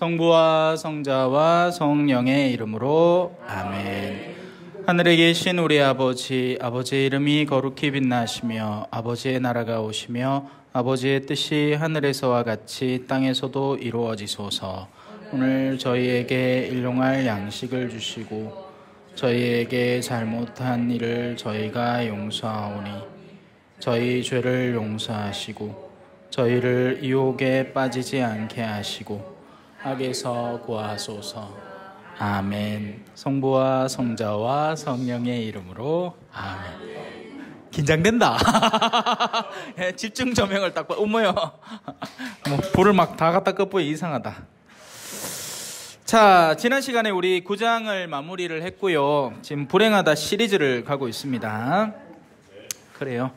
성부와 성자와 성령의 이름으로 아멘. 하늘에 계신 우리 아버지, 아버지의 이름이 거룩히 빛나시며 아버지의 나라가 오시며 아버지의 뜻이 하늘에서와 같이 땅에서도 이루어지소서. 오늘 저희에게 일용할 양식을 주시고 저희에게 잘못한 일을 저희가 용서하오니 저희 죄를 용서하시고 저희를 유혹에 빠지지 않게 하시고 악에서 구하소서. 아멘. 성부와 성자와 성령의 이름으로 아멘. 긴장된다. 예, 집중 조명을 딱 봐. 어머요. 뭐 불을 막 다 갖다 끄고 이상하다. 자, 지난 시간에 우리 구장을 마무리를 했고요. 지금 불행하다 시리즈를 가고 있습니다. 그래요.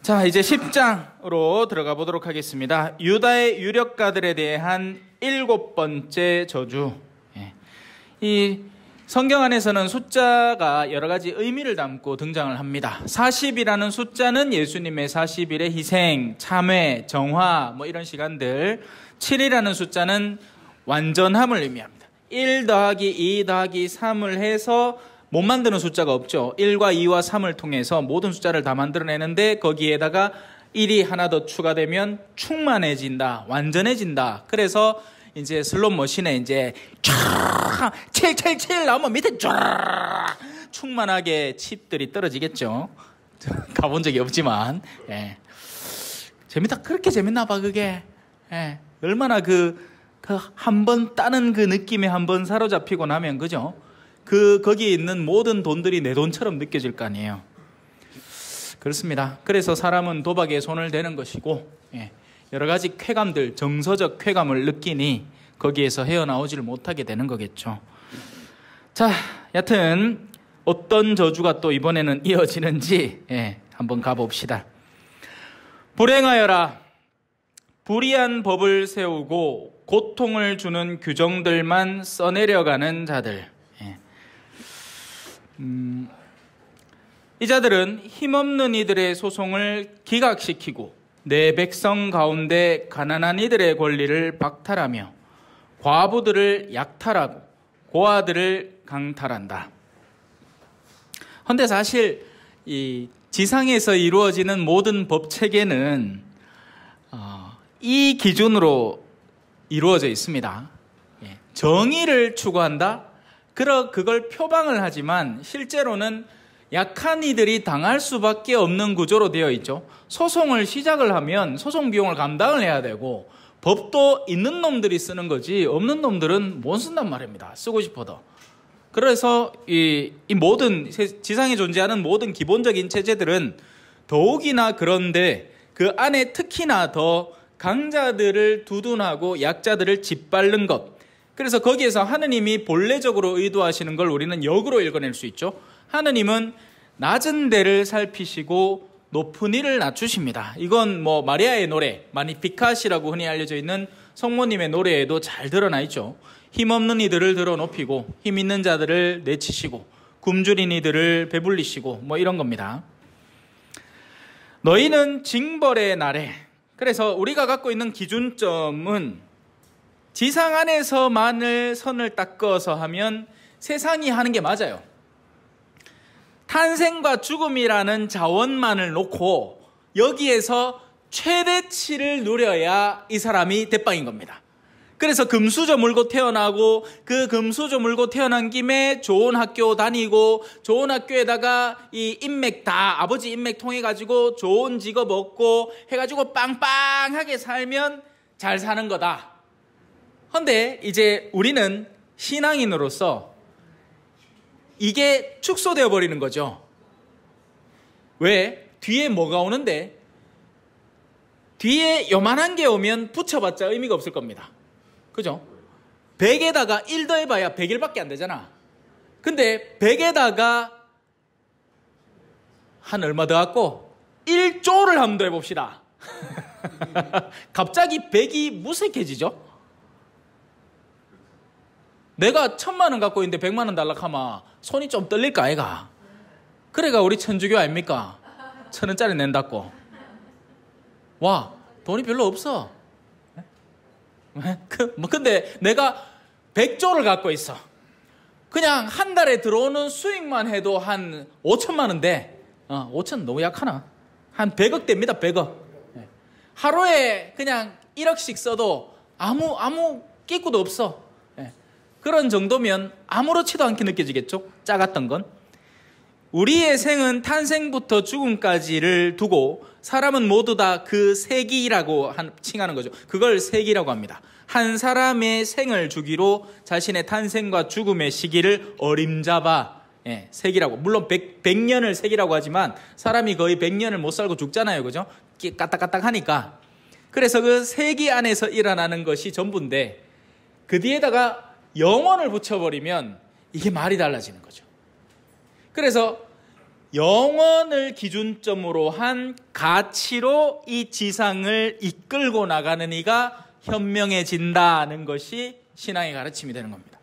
자, 이제 10장으로 들어가 보도록 하겠습니다. 유다의 유력가들에 대한 일곱 번째 저주. 예. 이 성경 안에서는 숫자가 여러 가지 의미를 담고 등장을 합니다. 40이라는 숫자는 예수님의 40일의 희생, 참회, 정화, 뭐 이런 시간들. 7이라는 숫자는 완전함을 의미합니다. 1 더하기 2 더하기 3을 해서 못 만드는 숫자가 없죠. 1과 2와 3을 통해서 모든 숫자를 다 만들어내는데 거기에다가 1이 하나 더 추가되면 충만해진다, 완전해진다. 그래서 이제 슬롯 머신에 이제 쫙 칠칠칠 나오면 밑에 쫙 충만하게 칩들이 떨어지겠죠. 가본 적이 없지만 예. 재밌다 그렇게 재밌나 봐 그게 예. 얼마나 그그한 번 따는 그 느낌에 한 번 사로잡히고 나면 그죠? 그 거기에 있는 모든 돈들이 내 돈처럼 느껴질 거 아니에요. 그렇습니다. 그래서 사람은 도박에 손을 대는 것이고 예. 여러 가지 쾌감들, 정서적 쾌감을 느끼니 거기에서 헤어나오지를 못하게 되는 거겠죠. 자, 여튼 어떤 저주가 또 이번에는 이어지는지 예, 한번 가봅시다. 불행하여라. 불의한 법을 세우고 고통을 주는 규정들만 써내려가는 자들. 예. 음, 이 자들은 힘없는 이들의 소송을 기각시키고 내 백성 가운데 가난한 이들의 권리를 박탈하며 과부들을 약탈하고 고아들을 강탈한다. 그런데 사실 이 지상에서 이루어지는 모든 법 체계는 어, 이 기준으로 이루어져 있습니다. 예, 정의를 추구한다. 그러 그걸 표방을 하지만 실제로는 약한 이들이 당할 수밖에 없는 구조로 되어 있죠. 소송을 시작을 하면 소송 비용을 감당을 해야 되고 법도 있는 놈들이 쓰는 거지 없는 놈들은 못 쓴단 말입니다. 쓰고 싶어도. 그래서 이, 이 모든 지상에 존재하는 모든 기본적인 체제들은 더욱이나 그런데 그 안에 특히나 더 강자들을 두둔하고 약자들을 짓밟는 것. 그래서 거기에서 하느님이 본래적으로 의도하시는 걸 우리는 역으로 읽어낼 수 있죠. 하느님은 낮은 데를 살피시고 높은 이를 낮추십니다. 이건 뭐 마리아의 노래, 마니피카시라고 흔히 알려져 있는 성모님의 노래에도 잘 드러나 있죠. 힘없는 이들을 드러 높이고 힘 있는 자들을 내치시고 굶주린 이들을 배불리시고 뭐 이런 겁니다. 너희는 징벌의 날에 그래서 우리가 갖고 있는 기준점은 지상 안에서만을 선을 닦아서 하면 세상이 하는 게 맞아요. 탄생과 죽음이라는 자원만을 놓고 여기에서 최대치를 누려야 이 사람이 대빵인 겁니다. 그래서 금수저 물고 태어나고 그 금수저 물고 태어난 김에 좋은 학교 다니고 좋은 학교에다가 이 인맥 다 아버지 인맥 통해 가지고 좋은 직업 얻고 해가지고 빵빵하게 살면 잘 사는 거다. 헌데 이제 우리는 신앙인으로서 이게 축소되어 버리는 거죠. 왜? 뒤에 뭐가 오는데? 뒤에 요만한 게 오면 붙여봤자 의미가 없을 겁니다. 그죠? 100에다가 1 더해봐야 100일밖에 안 되잖아. 근데 100에다가 한 얼마 더 갖고 1조를 한번 더 해봅시다. 갑자기 100이 무색해지죠? 내가 천만 원 갖고 있는데 백만 원 달라하면 손이 좀 떨릴 거 아이가. 그래가 우리 천주교 아닙니까? 천 원짜리 낸다고. 와, 돈이 별로 없어. 예? 예? 그, 뭐, 근데 내가 백조를 갖고 있어. 그냥 한 달에 들어오는 수익만 해도 한 5천만 원대. 어, 5천 너무 약하나? 한 100억 됩니다, 100억. 예. 하루에 그냥 1억씩 써도 아무, 아무 끼꾸도 없어. 그런 정도면 아무렇지도 않게 느껴지겠죠? 작았던 건. 우리의 생은 탄생부터 죽음까지를 두고 사람은 모두 다 그 세기라고 칭하는 거죠. 그걸 세기라고 합니다. 한 사람의 생을 주기로 자신의 탄생과 죽음의 시기를 어림잡아 예, 세기라고. 물론 100, 100년을 세기라고 하지만 사람이 거의 100년을 못 살고 죽잖아요. 그죠? 까딱까딱 하니까. 그래서 그 세기 안에서 일어나는 것이 전부인데 그 뒤에다가 영원을 붙여버리면 이게 말이 달라지는 거죠. 그래서 영원을 기준점으로 한 가치로 이 지상을 이끌고 나가는 이가 현명해진다는 것이 신앙의 가르침이 되는 겁니다.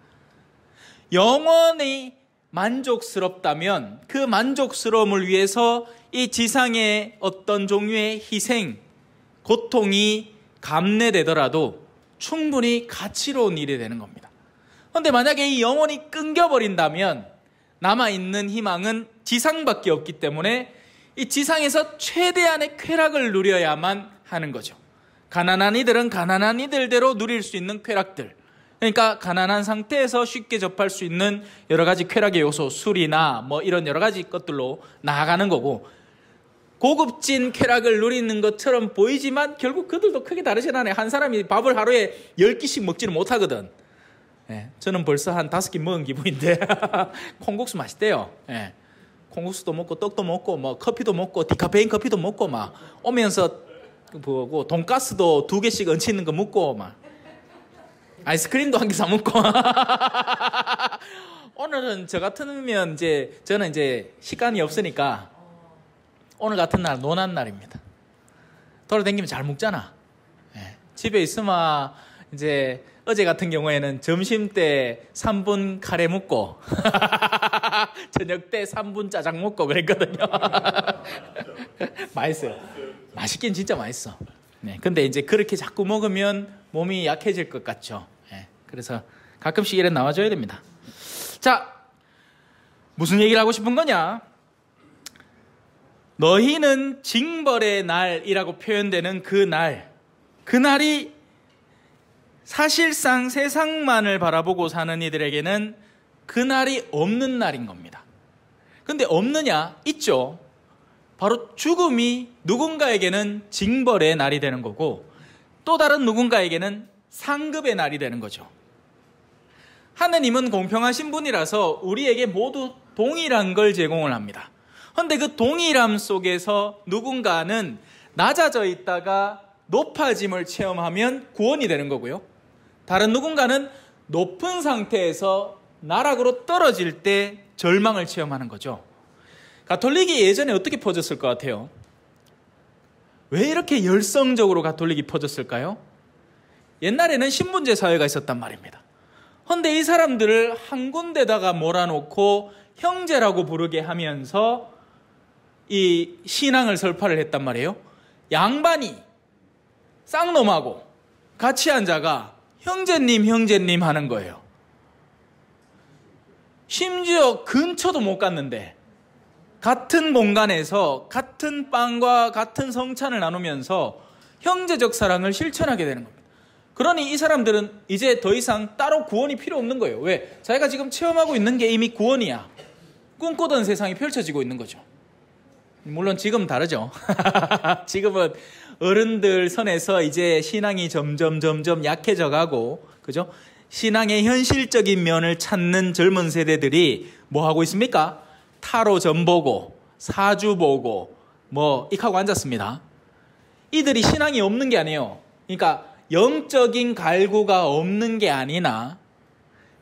영원히 만족스럽다면 그 만족스러움을 위해서 이 지상의 어떤 종류의 희생, 고통이 감내되더라도 충분히 가치로운 일이 되는 겁니다. 근데 만약에 이 영혼이 끊겨버린다면 남아있는 희망은 지상밖에 없기 때문에 이 지상에서 최대한의 쾌락을 누려야만 하는 거죠. 가난한 이들은 가난한 이들대로 누릴 수 있는 쾌락들. 그러니까 가난한 상태에서 쉽게 접할 수 있는 여러 가지 쾌락의 요소, 술이나 뭐 이런 여러 가지 것들로 나아가는 거고 고급진 쾌락을 누리는 것처럼 보이지만 결국 그들도 크게 다르진 않아요. 한 사람이 밥을 하루에 10끼씩 먹지는 못하거든. 예, 저는 벌써 한 다섯 끼 먹은 기분인데 콩국수 맛있대요. 예, 콩국수도 먹고 떡도 먹고 뭐 커피도 먹고 디카페인 커피도 먹고 막 오면서 보고 돈가스도 두 개씩 얹히는 거 먹고 막 아이스크림도 한 개 사 먹고 오늘은 저 같으면 이제 저는 이제 시간이 없으니까 오늘 같은 날 노는 날입니다. 돌아다니면 잘 먹잖아. 예. 집에 있으면 이제 어제 같은 경우에는 점심 때 3분 카레 먹고 저녁 때 3분 짜장 먹고 그랬거든요. 맛있어요. 맛있긴 진짜 맛있어. 네, 근데 이제 그렇게 자꾸 먹으면 몸이 약해질 것 같죠. 네, 그래서 가끔씩 이래 나와줘야 됩니다. 자, 무슨 얘기를 하고 싶은 거냐? 너희는 징벌의 날이라고 표현되는 그 날, 그 날이 사실상 세상만을 바라보고 사는 이들에게는 그날이 없는 날인 겁니다. 근데 없느냐? 있죠. 바로 죽음이 누군가에게는 징벌의 날이 되는 거고 또 다른 누군가에게는 상급의 날이 되는 거죠. 하느님은 공평하신 분이라서 우리에게 모두 동일한 걸 제공을 합니다. 그런데 그 동일함 속에서 누군가는 낮아져 있다가 높아짐을 체험하면 구원이 되는 거고요. 다른 누군가는 높은 상태에서 나락으로 떨어질 때 절망을 체험하는 거죠. 가톨릭이 예전에 어떻게 퍼졌을 것 같아요? 왜 이렇게 열성적으로 가톨릭이 퍼졌을까요? 옛날에는 신분제 사회가 있었단 말입니다. 헌데 이 사람들을 한 군데다가 몰아놓고 형제라고 부르게 하면서 이 신앙을 설파를 했단 말이에요. 양반이 쌍놈하고 같이 한 자가 형제님, 형제님 하는 거예요. 심지어 근처도 못 갔는데, 같은 공간에서 같은 빵과 같은 성찬을 나누면서 형제적 사랑을 실천하게 되는 겁니다. 그러니 이 사람들은 이제 더 이상 따로 구원이 필요 없는 거예요. 왜? 자기가 지금 체험하고 있는 게 이미 구원이야. 꿈꾸던 세상이 펼쳐지고 있는 거죠. 물론 지금 다르죠. 지금은 어른들 선에서 이제 신앙이 점점 점점 약해져 가고 그죠? 신앙의 현실적인 면을 찾는 젊은 세대들이 뭐 하고 있습니까? 타로 전 보고 사주 보고 뭐 익하고 앉았습니다. 이들이 신앙이 없는 게 아니에요. 그러니까 영적인 갈구가 없는 게 아니나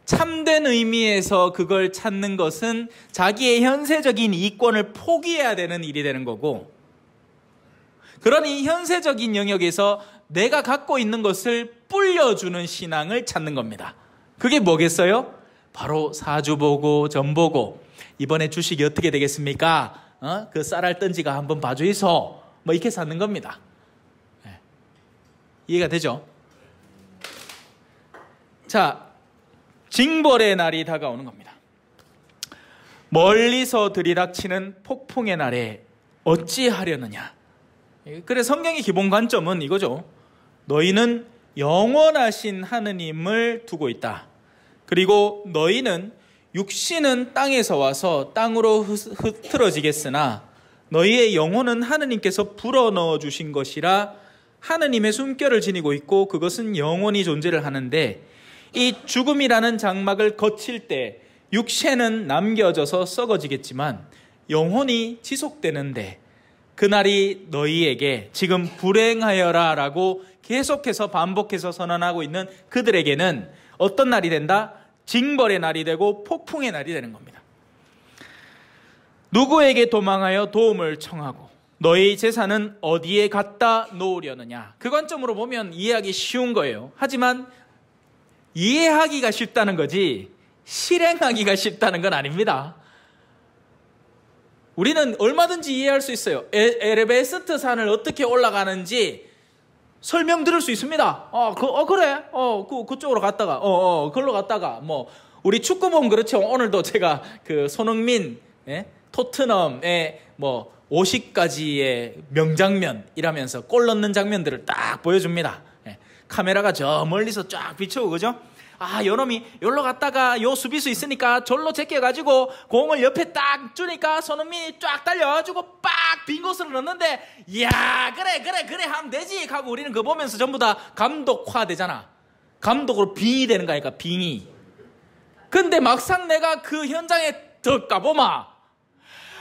참된 의미에서 그걸 찾는 것은 자기의 현세적인 이권을 포기해야 되는 일이 되는 거고 그러니 현세적인 영역에서 내가 갖고 있는 것을 불려주는 신앙을 찾는 겁니다. 그게 뭐겠어요? 바로 사주보고 전보고 이번에 주식이 어떻게 되겠습니까? 어? 그 쌀알 던지가 한번 봐주이소. 뭐 이렇게 사는 겁니다. 네. 이해가 되죠? 자, 징벌의 날이 다가오는 겁니다. 멀리서 들이닥치는 폭풍의 날에 어찌하려느냐? 예, 그래 성경의 기본 관점은 이거죠. 너희는 영원하신 하느님을 두고 있다. 그리고 너희는 육신은 땅에서 와서 땅으로 흐트러지겠으나 너희의 영혼은 하느님께서 불어넣어 주신 것이라 하느님의 숨결을 지니고 있고 그것은 영원히 존재를 하는데 이 죽음이라는 장막을 거칠 때 육체는 남겨져서 썩어지겠지만 영혼이 지속되는데 그날이 너희에게 지금 불행하여라 라고 계속해서 반복해서 선언하고 있는 그들에게는 어떤 날이 된다? 징벌의 날이 되고 폭풍의 날이 되는 겁니다. 누구에게 도망하여 도움을 청하고 너희 재산은 어디에 갖다 놓으려느냐. 그 관점으로 보면 이해하기 쉬운 거예요. 하지만 이해하기가 쉽다는 거지 실행하기가 쉽다는 건 아닙니다. 우리는 얼마든지 이해할 수 있어요. 에, 에베스트 산을 어떻게 올라가는지 설명 들을 수 있습니다. 어, 그, 어 그래. 어, 그, 그쪽으로 갔다가, 어, 어, 걸로 갔다가, 뭐, 우리 축구 보면 그렇죠. 오늘도 제가 그 손흥민, 예? 토트넘의 뭐, 50가지의 명장면이라면서 골 넣는 장면들을 딱 보여줍니다. 예. 카메라가 저 멀리서 쫙비추오고 그죠? 아, 여놈이 여 열로 갔다가 요 수비수 있으니까 절로 제껴가지고 공을 옆에 딱 주니까 손흥민이 쫙 달려가지고 빡빈 곳으로 넣는데 야 그래 그래 그래 하면 되지 하고 우리는 그거 보면서 전부 다 감독화 되잖아. 감독으로 빙이 되는 거니까 아 빙이. 근데 막상 내가 그 현장에 들까보마이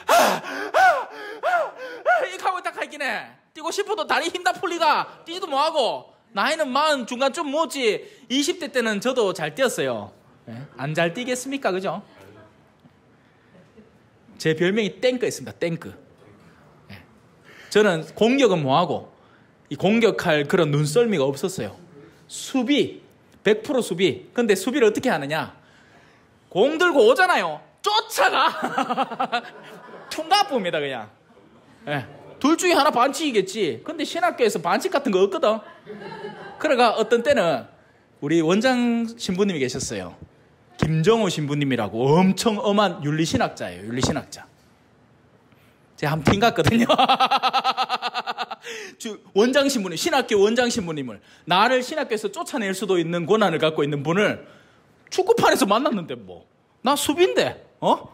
아, 아, 아, 하고 딱 하긴 네 뛰고 싶어도 다리 힘 다 풀리가 뛰지도 뭐하고 나이는 마흔 중간쯤 뭐지 20대 때는 저도 잘 뛰었어요. 예, 안잘 뛰겠습니까? 그죠? 제 별명이 땡크였습니다. 땡크. 예. 저는 공격은 뭐하고 공격할 그런 눈썰미가 없었어요. 수비, 100% 수비. 근데 수비를 어떻게 하느냐? 공 들고 오잖아요. 쫓아가! 퉁가뿜니다 그냥. 예. 둘 중에 하나 반칙이겠지. 근데 신학교에서 반칙 같은 거 없거든. 그러가 어떤 때는 우리 원장 신부님이 계셨어요. 김정호 신부님이라고 엄청 엄한 윤리신학자예요. 윤리신학자. 제가 한 팀 갔거든요. 원장 신부님, 신학교 원장 신부님을 나를 신학교에서 쫓아낼 수도 있는 권한을 갖고 있는 분을 축구판에서 만났는데 뭐. 나 수비인데. 어?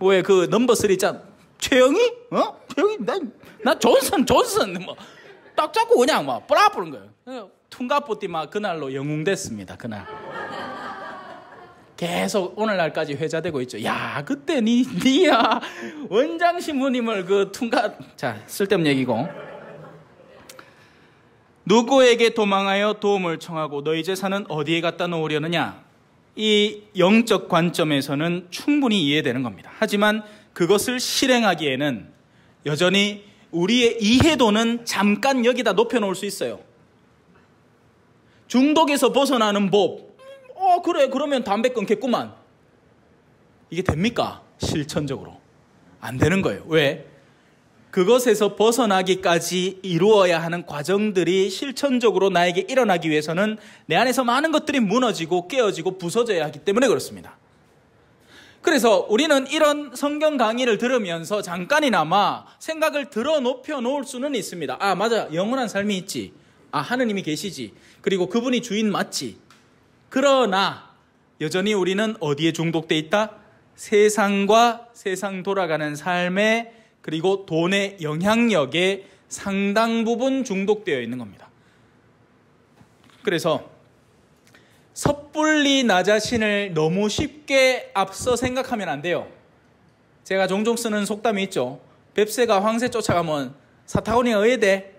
왜그 넘버 3짠 최영희? 어? 여기 난나 존슨 존슨 뭐 딱 잡고 그냥 막 뿌라 뿌른 거예요. 퉁가뿌띠 막 그날로 영웅됐습니다. 그날. 계속 오늘날까지 회자되고 있죠. 야, 그때 니, 니야. 원장 신부님을 그 퉁가, 자, 쓸데없는 얘기고. 누구에게 도망하여 도움을 청하고 너희 재산은 어디에 갖다 놓으려느냐? 이 영적 관점에서는 충분히 이해되는 겁니다. 하지만 그것을 실행하기에는 여전히 우리의 이해도는 잠깐 여기다 높여놓을 수 있어요. 중독에서 벗어나는 법. 어, 그래. 그러면 담배 끊겠구만. 이게 됩니까? 실천적으로. 안 되는 거예요. 왜? 그것에서 벗어나기까지 이루어야 하는 과정들이 실천적으로 나에게 일어나기 위해서는 내 안에서 많은 것들이 무너지고 깨어지고 부서져야 하기 때문에 그렇습니다. 그래서 우리는 이런 성경 강의를 들으면서 잠깐이나마 생각을 들어 높여 놓을 수는 있습니다. 아, 맞아. 영원한 삶이 있지. 아, 하느님이 계시지. 그리고 그분이 주인 맞지. 그러나 여전히 우리는 어디에 중독돼 있다? 세상과 세상 돌아가는 삶에 그리고 돈의 영향력에 상당 부분 중독되어 있는 겁니다. 그래서 섣불리 나 자신을 너무 쉽게 앞서 생각하면 안 돼요. 제가 종종 쓰는 속담이 있죠. 뱁새가 황새 쫓아가면 사타구니어 의대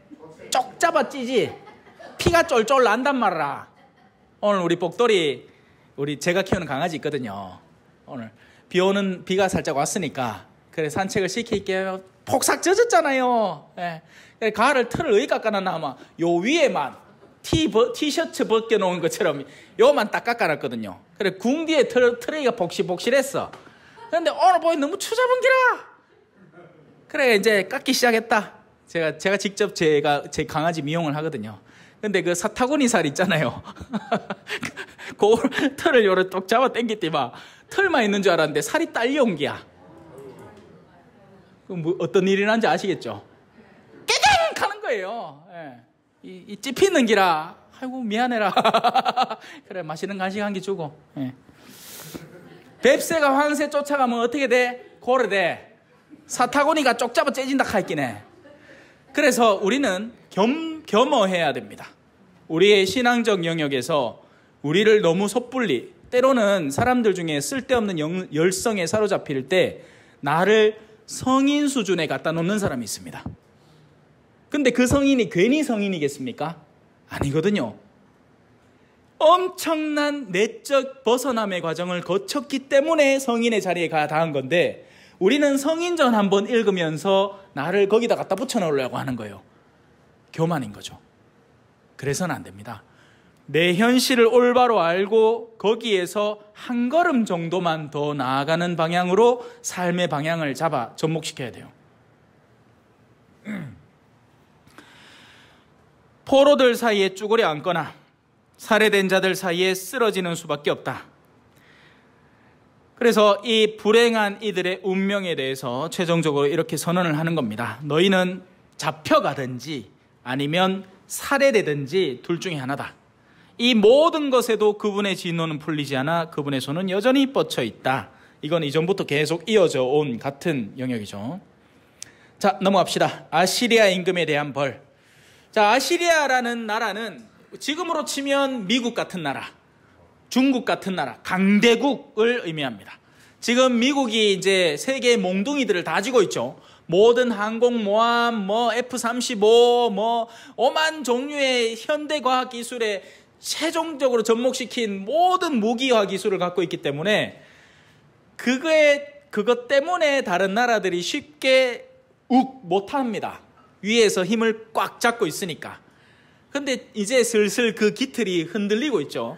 쪽 잡아 찌지 피가 쫄쫄 난단 말아라 오늘 우리 복돌이 우리 제가 키우는 강아지 있거든요. 오늘 비 오는 비가 살짝 왔으니까 그래 산책을 시키게 요 폭삭 젖었잖아요. 예. 가을을 틀을 어이 깎아놨나 아마 요 위에만 티, 티셔츠 벗겨놓은 것처럼 요만 딱 깎아놨거든요. 그래, 궁 뒤에 트, 트레이가 복실복실했어. 근데 오늘 보니 너무 추잡은기라! 그래, 이제 깎기 시작했다. 제가, 제가 직접 제가, 제 강아지 미용을 하거든요. 근데 그 사타구니 살 있잖아요. 그 털을 요래 똑 잡아 당기때 막 털만 있는 줄 알았는데 살이 딸려온 기야. 그럼 뭐 어떤 일이 난지 아시겠죠? 깨갱! 가는 거예요. 예. 이, 이 찝히는 기라. 아이고, 미안해라. 그래, 맛있는 간식 한 개 주고. 예. 뱁새가 황새 쫓아가면 어떻게 돼? 고래돼. 사타구니가 쪽 잡아 째진다 카이끼네. 그래서 우리는 겸, 겸허해야 됩니다. 우리의 신앙적 영역에서 우리를 너무 섣불리, 때로는 사람들 중에 쓸데없는 영, 열성에 사로잡힐 때 나를 성인 수준에 갖다 놓는 사람이 있습니다. 근데 그 성인이 괜히 성인이겠습니까? 아니거든요. 엄청난 내적 벗어남의 과정을 거쳤기 때문에 성인의 자리에 가야닿한 건데 우리는 성인전 한번 읽으면서 나를 거기다 갖다 붙여놓으려고 하는 거예요. 교만인 거죠. 그래서는 안 됩니다. 내 현실을 올바로 알고 거기에서 한 걸음 정도만 더 나아가는 방향으로 삶의 방향을 잡아 접목시켜야 돼요. 포로들 사이에 쭈그려 앉거나 살해된 자들 사이에 쓰러지는 수밖에 없다. 그래서 이 불행한 이들의 운명에 대해서 최종적으로 이렇게 선언을 하는 겁니다. 너희는 잡혀가든지 아니면 살해되든지 둘 중에 하나다. 이 모든 것에도 그분의 진노는 풀리지 않아 그분의 손은 여전히 뻗쳐 있다. 이건 이전부터 계속 이어져 온 같은 영역이죠. 자, 넘어갑시다. 아시리아 임금에 대한 벌. 자, 아시리아라는 나라는 지금으로 치면 미국 같은 나라, 중국 같은 나라, 강대국을 의미합니다. 지금 미국이 이제 세계 몽둥이들을 다지고 있죠. 모든 항공모함, 뭐 F-35, 뭐 오만 종류의 현대과학 기술에 최종적으로 접목시킨 모든 무기화 기술을 갖고 있기 때문에 그거에 그것 때문에 다른 나라들이 쉽게 욱 못합니다. 위에서 힘을 꽉 잡고 있으니까. 근데 이제 슬슬 그 깃틀이 흔들리고 있죠.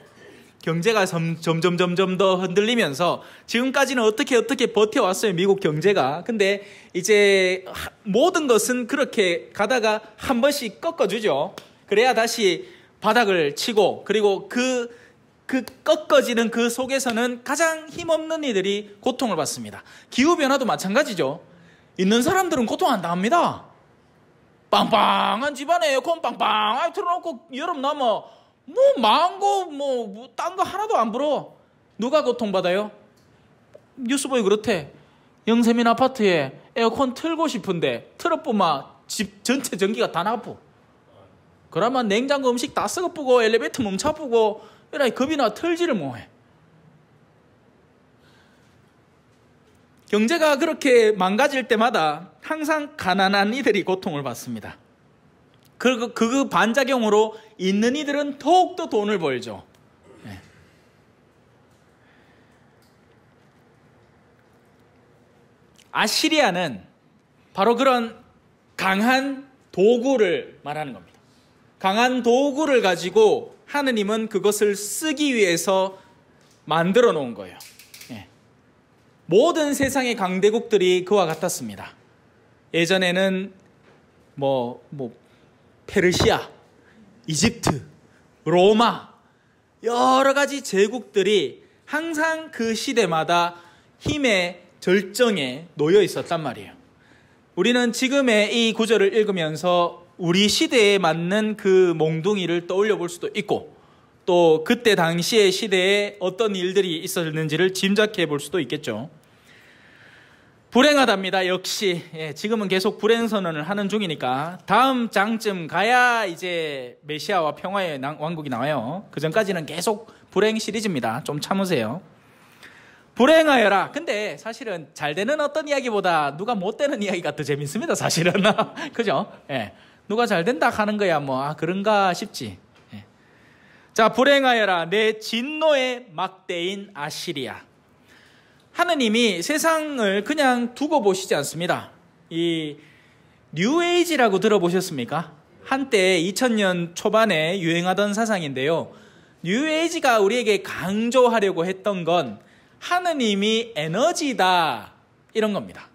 경제가 점점 점점 더 흔들리면서 지금까지는 어떻게 어떻게 버텨왔어요 미국 경제가 근데 이제 모든 것은 그렇게 가다가 한 번씩 꺾어주죠 그래야 다시 바닥을 치고 그리고 그, 그 꺾어지는 그 속에서는 가장 힘없는 이들이 고통을 받습니다 기후변화도 마찬가지죠 있는 사람들은 고통 한다합니다 빵빵한 집안에 에어컨 빵빵하게 틀어놓고 여름 나면 뭐 망고 뭐딴 뭐 거 하나도 안 불어. 누가 고통받아요? 뉴스보이 그렇대. 영세민 아파트에 에어컨 틀고 싶은데 틀어뿐마집 전체 전기가 다 나쁘. 그러면 냉장고 음식 다 썩어쁘고 엘리베이터 멈춰쁘고 이래 겁이나 틀지를 뭐해. 경제가 그렇게 망가질 때마다 항상 가난한 이들이 고통을 받습니다. 그, 그, 그 반작용으로 있는 이들은 더욱더 돈을 벌죠. 네. 아시리아는 바로 그런 강한 도구를 말하는 겁니다. 강한 도구를 가지고 하느님은 그것을 쓰기 위해서 만들어 놓은 거예요. 모든 세상의 강대국들이 그와 같았습니다. 예전에는 뭐, 뭐, 페르시아, 이집트, 로마, 여러 가지 제국들이 항상 그 시대마다 힘의 절정에 놓여 있었단 말이에요. 우리는 지금의 이 구절을 읽으면서 우리 시대에 맞는 그 몽둥이를 떠올려 볼 수도 있고, 또 그때 당시의 시대에 어떤 일들이 있었는지를 짐작해 볼 수도 있겠죠. 불행하답니다. 역시 예, 지금은 계속 불행 선언을 하는 중이니까 다음 장쯤 가야 이제 메시아와 평화의 왕국이 나와요. 그 전까지는 계속 불행 시리즈입니다. 좀 참으세요. 불행하여라. 근데 사실은 잘 되는 어떤 이야기보다 누가 못 되는 이야기가 더 재밌습니다. 사실은 그죠? 예, 누가 잘 된다 하는 거야 뭐 아, 그런가 싶지. 자, 불행하여라. 내 진노의 막대인 아시리아. 하느님이 세상을 그냥 두고 보시지 않습니다. 이 뉴에이지라고 들어보셨습니까? 한때 2000년 초반에 유행하던 사상인데요. 뉴에이지가 우리에게 강조하려고 했던 건 하느님이 에너지다 이런 겁니다.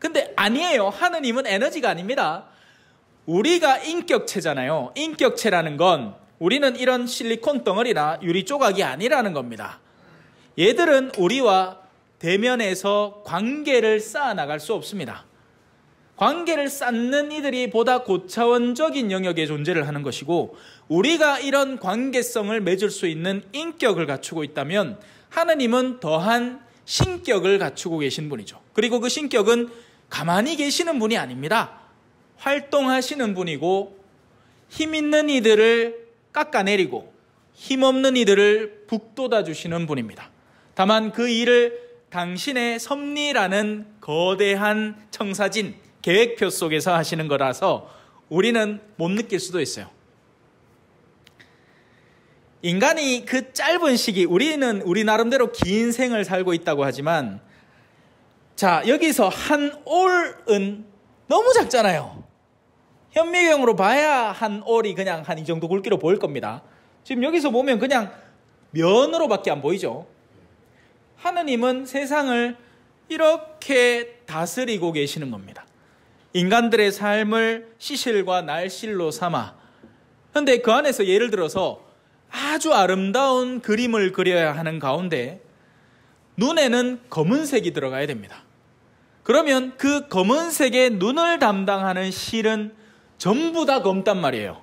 근데 아니에요. 하느님은 에너지가 아닙니다. 우리가 인격체잖아요. 인격체라는 건 우리는 이런 실리콘 덩어리나 유리 조각이 아니라는 겁니다. 얘들은 우리와 대면에서 관계를 쌓아 나갈 수 없습니다. 관계를 쌓는 이들이 보다 고차원적인 영역의 존재를 하는 것이고 우리가 이런 관계성을 맺을 수 있는 인격을 갖추고 있다면 하나님은 더한 신격을 갖추고 계신 분이죠. 그리고 그 신격은 가만히 계시는 분이 아닙니다. 활동하시는 분이고 힘 있는 이들을 깎아내리고 힘없는 이들을 북돋아 주시는 분입니다. 다만 그 일을 당신의 섭리라는 거대한 청사진, 계획표 속에서 하시는 거라서 우리는 못 느낄 수도 있어요. 인간이 그 짧은 시기, 우리는 우리 나름대로 긴 생을 살고 있다고 하지만, 자, 여기서 한 올은 너무 작잖아요. 현미경으로 봐야 한 올이 그냥 한 이 정도 굵기로 보일 겁니다. 지금 여기서 보면 그냥 면으로밖에 안 보이죠. 하느님은 세상을 이렇게 다스리고 계시는 겁니다. 인간들의 삶을 시실과 날실로 삼아. 그런데 그 안에서 예를 들어서 아주 아름다운 그림을 그려야 하는 가운데 눈에는 검은색이 들어가야 됩니다. 그러면 그 검은색의 눈을 담당하는 실은 전부 다 검단 말이에요.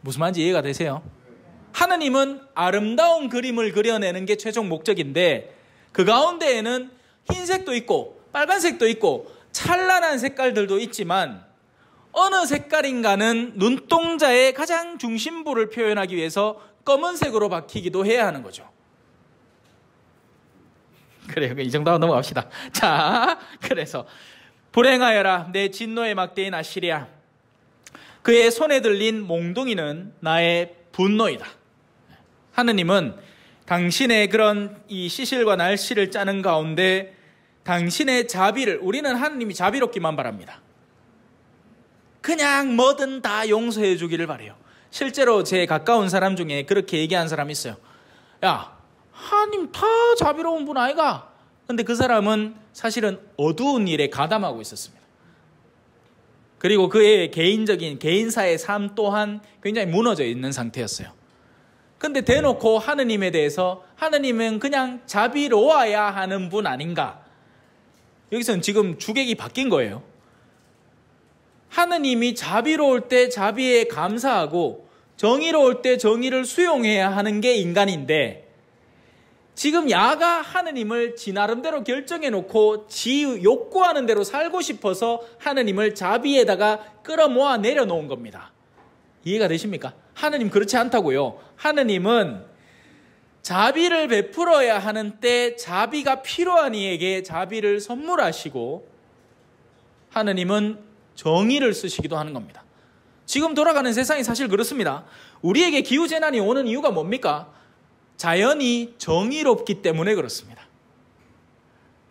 무슨 말인지 이해가 되세요? 하나님은 아름다운 그림을 그려내는 게 최종 목적인데 그 가운데에는 흰색도 있고 빨간색도 있고 찬란한 색깔들도 있지만 어느 색깔인가는 눈동자의 가장 중심부를 표현하기 위해서 검은색으로 박히기도 해야 하는 거죠. 그래요. 이 정도 넘어갑시다. 자, 그래서 불행하여라 내 진노의 막대인 아시리아 그의 손에 들린 몽둥이는 나의 분노이다. 하느님은 당신의 그런 이 시실과 날씨를 짜는 가운데 당신의 자비를 우리는 하느님이 자비롭기만 바랍니다. 그냥 뭐든 다 용서해 주기를 바래요. 실제로 제 가까운 사람 중에 그렇게 얘기한 사람이 있어요. 야, 하느님다 자비로운 분 아이가? 근데 그 사람은 사실은 어두운 일에 가담하고 있었습니다. 그리고 그의 개인적인 개인사의 삶 또한 굉장히 무너져 있는 상태였어요. 근데 대놓고 하느님에 대해서 하느님은 그냥 자비로워야 하는 분 아닌가? 여기서는 지금 주객이 바뀐 거예요. 하느님이 자비로울 때 자비에 감사하고 정의로울 때 정의를 수용해야 하는 게 인간인데 지금 야가 하느님을 지 나름대로 결정해 놓고 지 욕구하는 대로 살고 싶어서 하느님을 자비에다가 끌어모아 내려놓은 겁니다. 이해가 되십니까? 하느님 그렇지 않다고요. 하느님은 자비를 베풀어야 하는 때 자비가 필요한 이에게 자비를 선물하시고 하느님은 정의를 쓰시기도 하는 겁니다. 지금 돌아가는 세상이 사실 그렇습니다. 우리에게 기후 재난이 오는 이유가 뭡니까? 자연이 정의롭기 때문에 그렇습니다.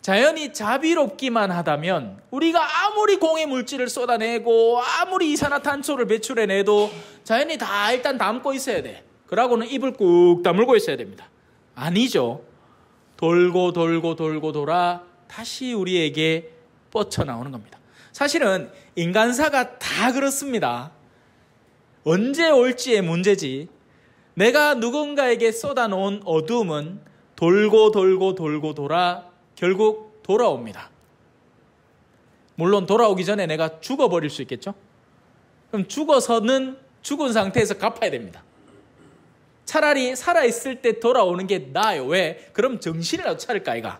자연이 자비롭기만 하다면 우리가 아무리 공해 물질을 쏟아내고 아무리 이산화탄소를 배출해내도 자연이 다 일단 담고 있어야 돼. 그러고는 입을 꾹 다물고 있어야 됩니다. 아니죠. 돌고 돌고 돌고 돌아 다시 우리에게 뻗쳐나오는 겁니다. 사실은 인간사가 다 그렇습니다. 언제 올지의 문제지 내가 누군가에게 쏟아놓은 어둠은 돌고 돌고 돌고 돌아 결국 돌아옵니다. 물론 돌아오기 전에 내가 죽어버릴 수 있겠죠? 그럼 죽어서는 죽은 상태에서 갚아야 됩니다. 차라리 살아있을 때 돌아오는 게 나아요. 왜? 그럼 정신이라도 차릴까, 아이가?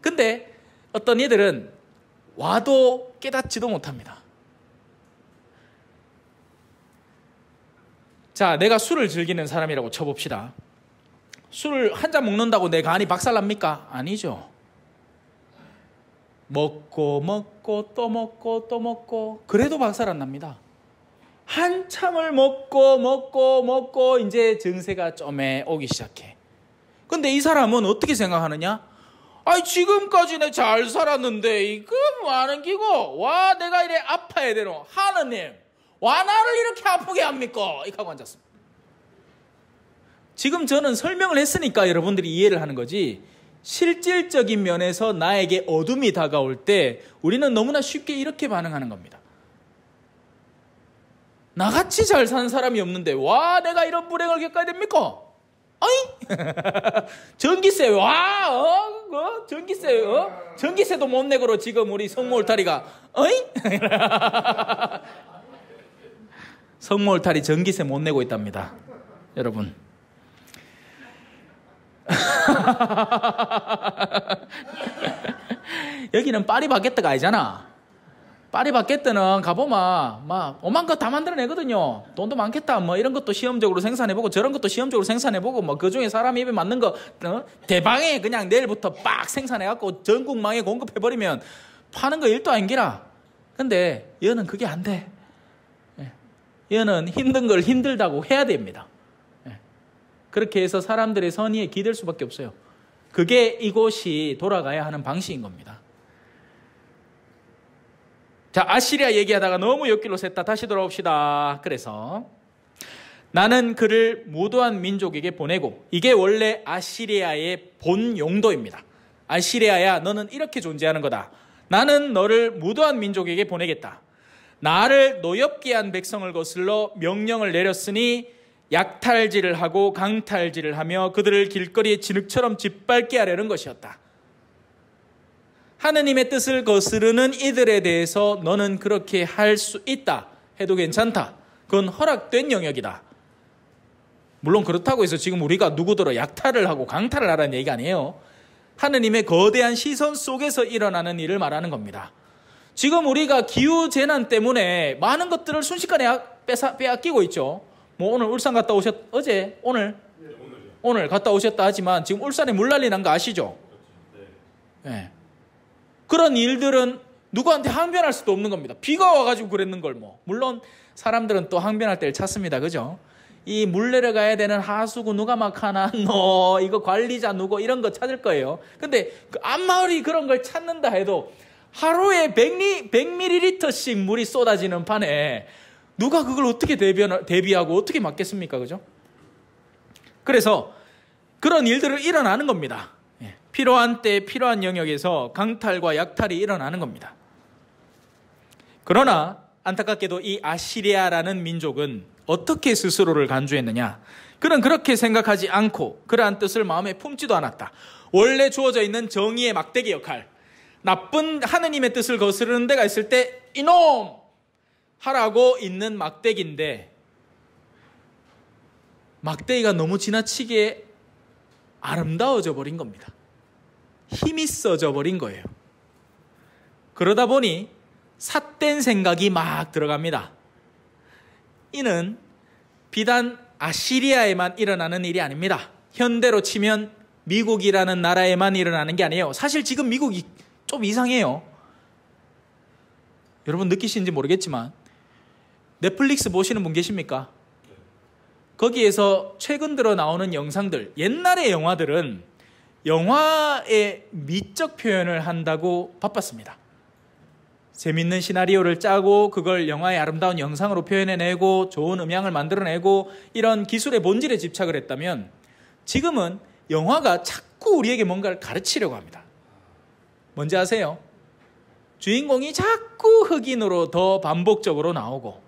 근데 어떤 이들은 와도 깨닫지도 못합니다. 자, 내가 술을 즐기는 사람이라고 쳐봅시다. 술을 한 잔 먹는다고 내 간이 박살납니까? 아니죠. 먹고 먹고 또 먹고 또 먹고 그래도 박살 안 납니다. 한참을 먹고 먹고 먹고 이제 증세가 점에 오기 시작해. 근데 이 사람은 어떻게 생각하느냐? 아 지금까지 내 잘 살았는데 이금 뭐 하는 기고 와 내가 이래 아파야 되노 하느님 와 나를 이렇게 아프게 합니까? 이렇게 하고 앉았습니다. 지금 저는 설명을 했으니까 여러분들이 이해를 하는 거지 실질적인 면에서 나에게 어둠이 다가올 때 우리는 너무나 쉽게 이렇게 반응하는 겁니다. 나같이 잘 사는 사람이 없는데 와 내가 이런 불행을 겪어야 됩니까? 어이? 전기세 와 어? 어? 전기세 어? 전기세도 못 내고로 지금 우리 성모 울타리가 어이? 성모울타리 전기세 못 내고 있답니다. 여러분. 여기는 파리바게트가 아니잖아. 파리바게트는 가보면 막 오만 것다 만들어내거든요. 돈도 많겠다. 뭐 이런 것도 시험적으로 생산해보고 저런 것도 시험적으로 생산해보고 뭐그 중에 사람 입에 맞는 거 어? 대방에 그냥 내일부터 빡 생산해갖고 전국망에 공급해버리면 파는 거 일도 안 기라. 근데 얘는 그게 안 돼. 얘는 힘든 걸 힘들다고 해야 됩니다. 예. 그렇게 해서 사람들의 선의에 기댈 수밖에 없어요. 그게 이곳이 돌아가야 하는 방식인 겁니다. 자, 아시리아 얘기하다가 너무 옆길로 샜다. 다시 돌아옵시다. 그래서 나는 그를 무도한 민족에게 보내고 이게 원래 아시리아의 본 용도입니다. 아시리아야 너는 이렇게 존재하는 거다. 나는 너를 무도한 민족에게 보내겠다. 나를 노엽게 한 백성을 거슬러 명령을 내렸으니 약탈질을 하고 강탈질을 하며 그들을 길거리에 진흙처럼 짓밟게 하려는 것이었다. 하느님의 뜻을 거스르는 이들에 대해서 너는 그렇게 할 수 있다. 해도 괜찮다. 그건 허락된 영역이다. 물론 그렇다고 해서 지금 우리가 누구더러 약탈을 하고 강탈을 하라는 얘기가 아니에요. 하느님의 거대한 시선 속에서 일어나는 일을 말하는 겁니다. 지금 우리가 기후 재난 때문에 많은 것들을 순식간에 빼앗, 빼앗기고 있죠. 뭐 오늘 울산 갔다 오셨, 어제, 오늘, 네, 오늘 갔다 오셨다 하지만 지금 울산에 물난리 난 거 아시죠? 네. 네. 그런 일들은 누구한테 항변할 수도 없는 겁니다. 비가 와가지고 그랬는 걸 뭐. 물론 사람들은 또 항변할 때를 찾습니다. 그죠? 이 물 내려가야 되는 하수구 누가 막 하나, 너, 이거 관리자 누구, 이런 거 찾을 거예요. 근데 그 앞마을이 그런 걸 찾는다 해도 하루에 1 0 0 m l 씩 물이 쏟아지는 판에 누가 그걸 어떻게 대비하고 어떻게 막겠습니까? 그죠? 그래서 그런 일들을 일어나는 겁니다. 예, 필요한 때 필요한 영역에서 강탈과 약탈이 일어나는 겁니다. 그러나 안타깝게도 이 아시리아라는 민족은 어떻게 스스로를 간주했느냐? 그는 그렇게 생각하지 않고 그러한 뜻을 마음에 품지도 않았다. 원래 주어져 있는 정의의 막대기 역할, 나쁜 하느님의 뜻을 거스르는 데가 있을 때 이놈 하라고 있는 막대기인데 막대기가 너무 지나치게 아름다워져 버린 겁니다. 힘이 써져 버린 거예요. 그러다 보니 삿된 생각이 막 들어갑니다. 이는 비단 아시리아에만 일어나는 일이 아닙니다. 현대로 치면 미국이라는 나라에만 일어나는 게 아니에요. 사실 지금 미국이 좀 이상해요. 여러분 느끼시는지 모르겠지만 넷플릭스 보시는 분 계십니까? 거기에서 최근 들어 나오는 영상들, 옛날의 영화들은 영화의 미적 표현을 한다고 바빴습니다. 재밌는 시나리오를 짜고 그걸 영화의 아름다운 영상으로 표현해내고 좋은 음향을 만들어내고 이런 기술의 본질에 집착을 했다면 지금은 영화가 자꾸 우리에게 뭔가를 가르치려고 합니다. 뭔지 아세요? 주인공이 자꾸 흑인으로 더 반복적으로 나오고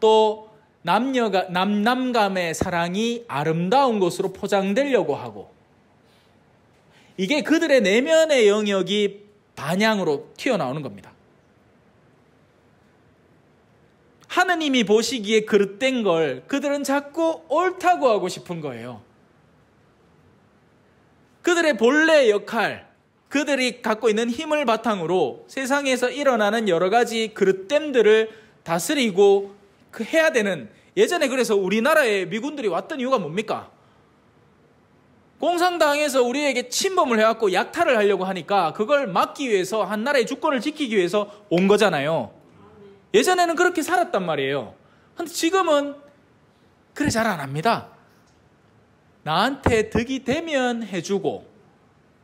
또 남녀가 남남감의 사랑이 아름다운 것으로 포장되려고 하고 이게 그들의 내면의 영역이 반향으로 튀어나오는 겁니다. 하느님이 보시기에 그릇된 걸 그들은 자꾸 옳다고 하고 싶은 거예요. 그들의 본래 역할, 그들이 갖고 있는 힘을 바탕으로 세상에서 일어나는 여러 가지 그릇됨들을 다스리고 그 해야 되는 예전에 그래서 우리나라에 미군들이 왔던 이유가 뭡니까? 공산당에서 우리에게 침범을 해왔고 약탈을 하려고 하니까 그걸 막기 위해서 한 나라의 주권을 지키기 위해서 온 거잖아요. 예전에는 그렇게 살았단 말이에요. 근데 지금은 그래 잘 안 합니다. 나한테 득이 되면 해주고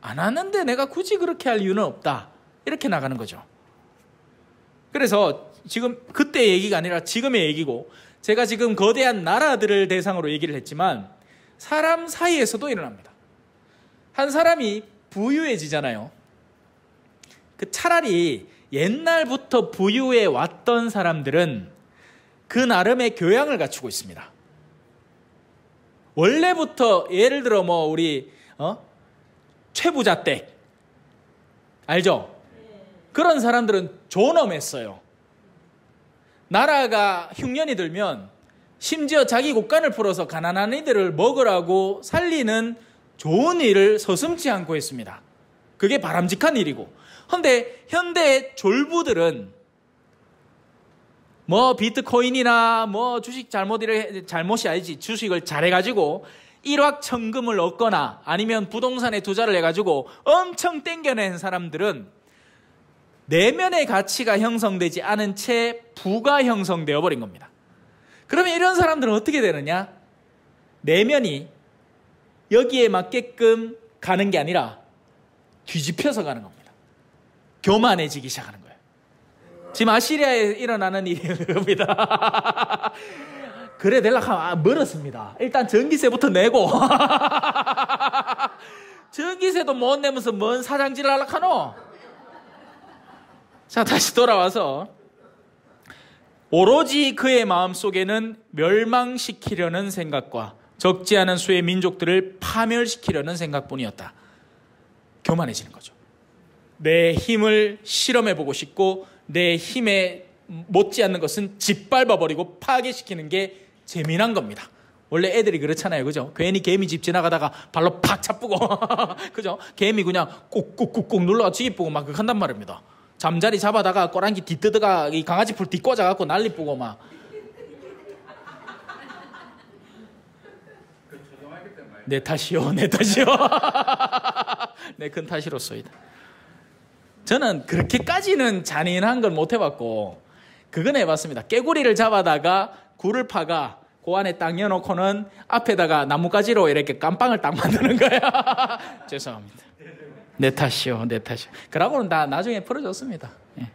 안 하는데 내가 굳이 그렇게 할 이유는 없다. 이렇게 나가는 거죠. 그래서 지금 그때 얘기가 아니라 지금의 얘기고 제가 지금 거대한 나라들을 대상으로 얘기를 했지만 사람 사이에서도 일어납니다. 한 사람이 부유해지잖아요. 그 차라리 옛날부터 부유해 왔던 사람들은 그 나름의 교양을 갖추고 있습니다. 원래부터 예를 들어 뭐 우리 어? 최부자 때. 알죠? 그런 사람들은 존엄했어요. 나라가 흉년이 들면 심지어 자기 곳간을 풀어서 가난한 이들을 먹으라고 살리는 좋은 일을 서슴지 않고 했습니다. 그게 바람직한 일이고. 그런데 현대의 졸부들은 뭐 비트코인이나 뭐 주식 잘못이 잘못이 아니지 주식을 잘해가지고 일확천금을 얻거나 아니면 부동산에 투자를 해가지고 엄청 땡겨낸 사람들은 내면의 가치가 형성되지 않은 채 부가 형성되어 버린 겁니다. 그러면 이런 사람들은 어떻게 되느냐? 내면이 여기에 맞게끔 가는 게 아니라 뒤집혀서 가는 겁니다. 교만해지기 시작하는 거예요. 지금 아시리아에 일어나는 일입니다. 그래 될락 하면 아, 멀었습니다. 일단 전기세부터 내고. 전기세도 못 내면서 뭔 사장질을 하려 하노? 자, 다시 돌아와서. 오로지 그의 마음 속에는 멸망시키려는 생각과 적지 않은 수의 민족들을 파멸시키려는 생각뿐이었다. 교만해지는 거죠. 내 힘을 실험해보고 싶고 내 힘에 못지않는 것은 짓밟아버리고 파괴시키는 게 재미난 겁니다. 원래 애들이 그렇잖아요. 그죠? 괜히 개미 집 지나가다가 발로 팍 차쁘고. 그죠? 개미 그냥 꾹꾹꾹꾹 눌러가 지기쁘고 막 그렇게 한단 말입니다. 잠자리 잡아다가 꼬랑기 뒤뜯어가 이 강아지 풀 뒤꽂아갖고 난리 뿌고 막. 내 탓이요, 내 탓이요. 내 큰 탓이로소이다. 저는 그렇게까지는 잔인한 걸 못 해봤고, 그건 해봤습니다. 깨구리를 잡아다가 굴을 파가 고안에 그 땅여놓고는 앞에다가 나뭇가지로 이렇게 깜빵을 딱 만드는 거야. 죄송합니다. 내 탓이요, 내 탓이요. 그러고는 다 나중에 풀어줬습니다. 예.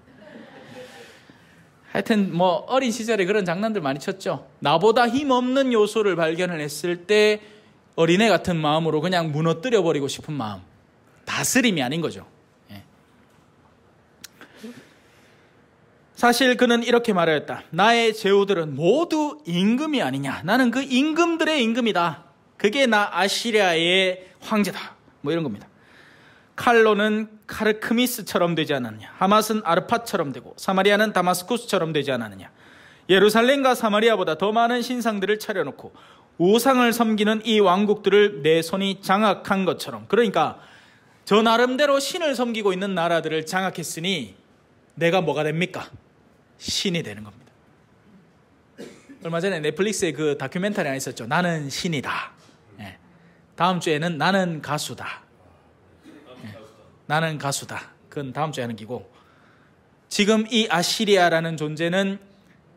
하여튼 뭐 어린 시절에 그런 장난들 많이 쳤죠. 나보다 힘없는 요소를 발견을 했을 때 어린애 같은 마음으로 그냥 무너뜨려 버리고 싶은 마음. 다스림이 아닌 거죠. 사실 그는 이렇게 말하였다. 나의 제후들은 모두 임금이 아니냐. 나는 그 임금들의 임금이다. 그게 나 아시리아의 황제다. 뭐 이런 겁니다. 칼로는 카르크미스처럼 되지 않았느냐. 하마스는 아르파처럼 되고 사마리아는 다마스쿠스처럼 되지 않았느냐. 예루살렘과 사마리아보다 더 많은 신상들을 차려놓고 우상을 섬기는 이 왕국들을 내 손이 장악한 것처럼. 그러니까 저 나름대로 신을 섬기고 있는 나라들을 장악했으니 내가 뭐가 됩니까? 신이 되는 겁니다. 얼마 전에 넷플릭스에 그 다큐멘터리 하나 있었죠. 나는 신이다. 예. 다음 주에는 나는 가수다. 예. 나는 가수다. 그건 다음 주에 하는 기고. 지금 이 아시리아라는 존재는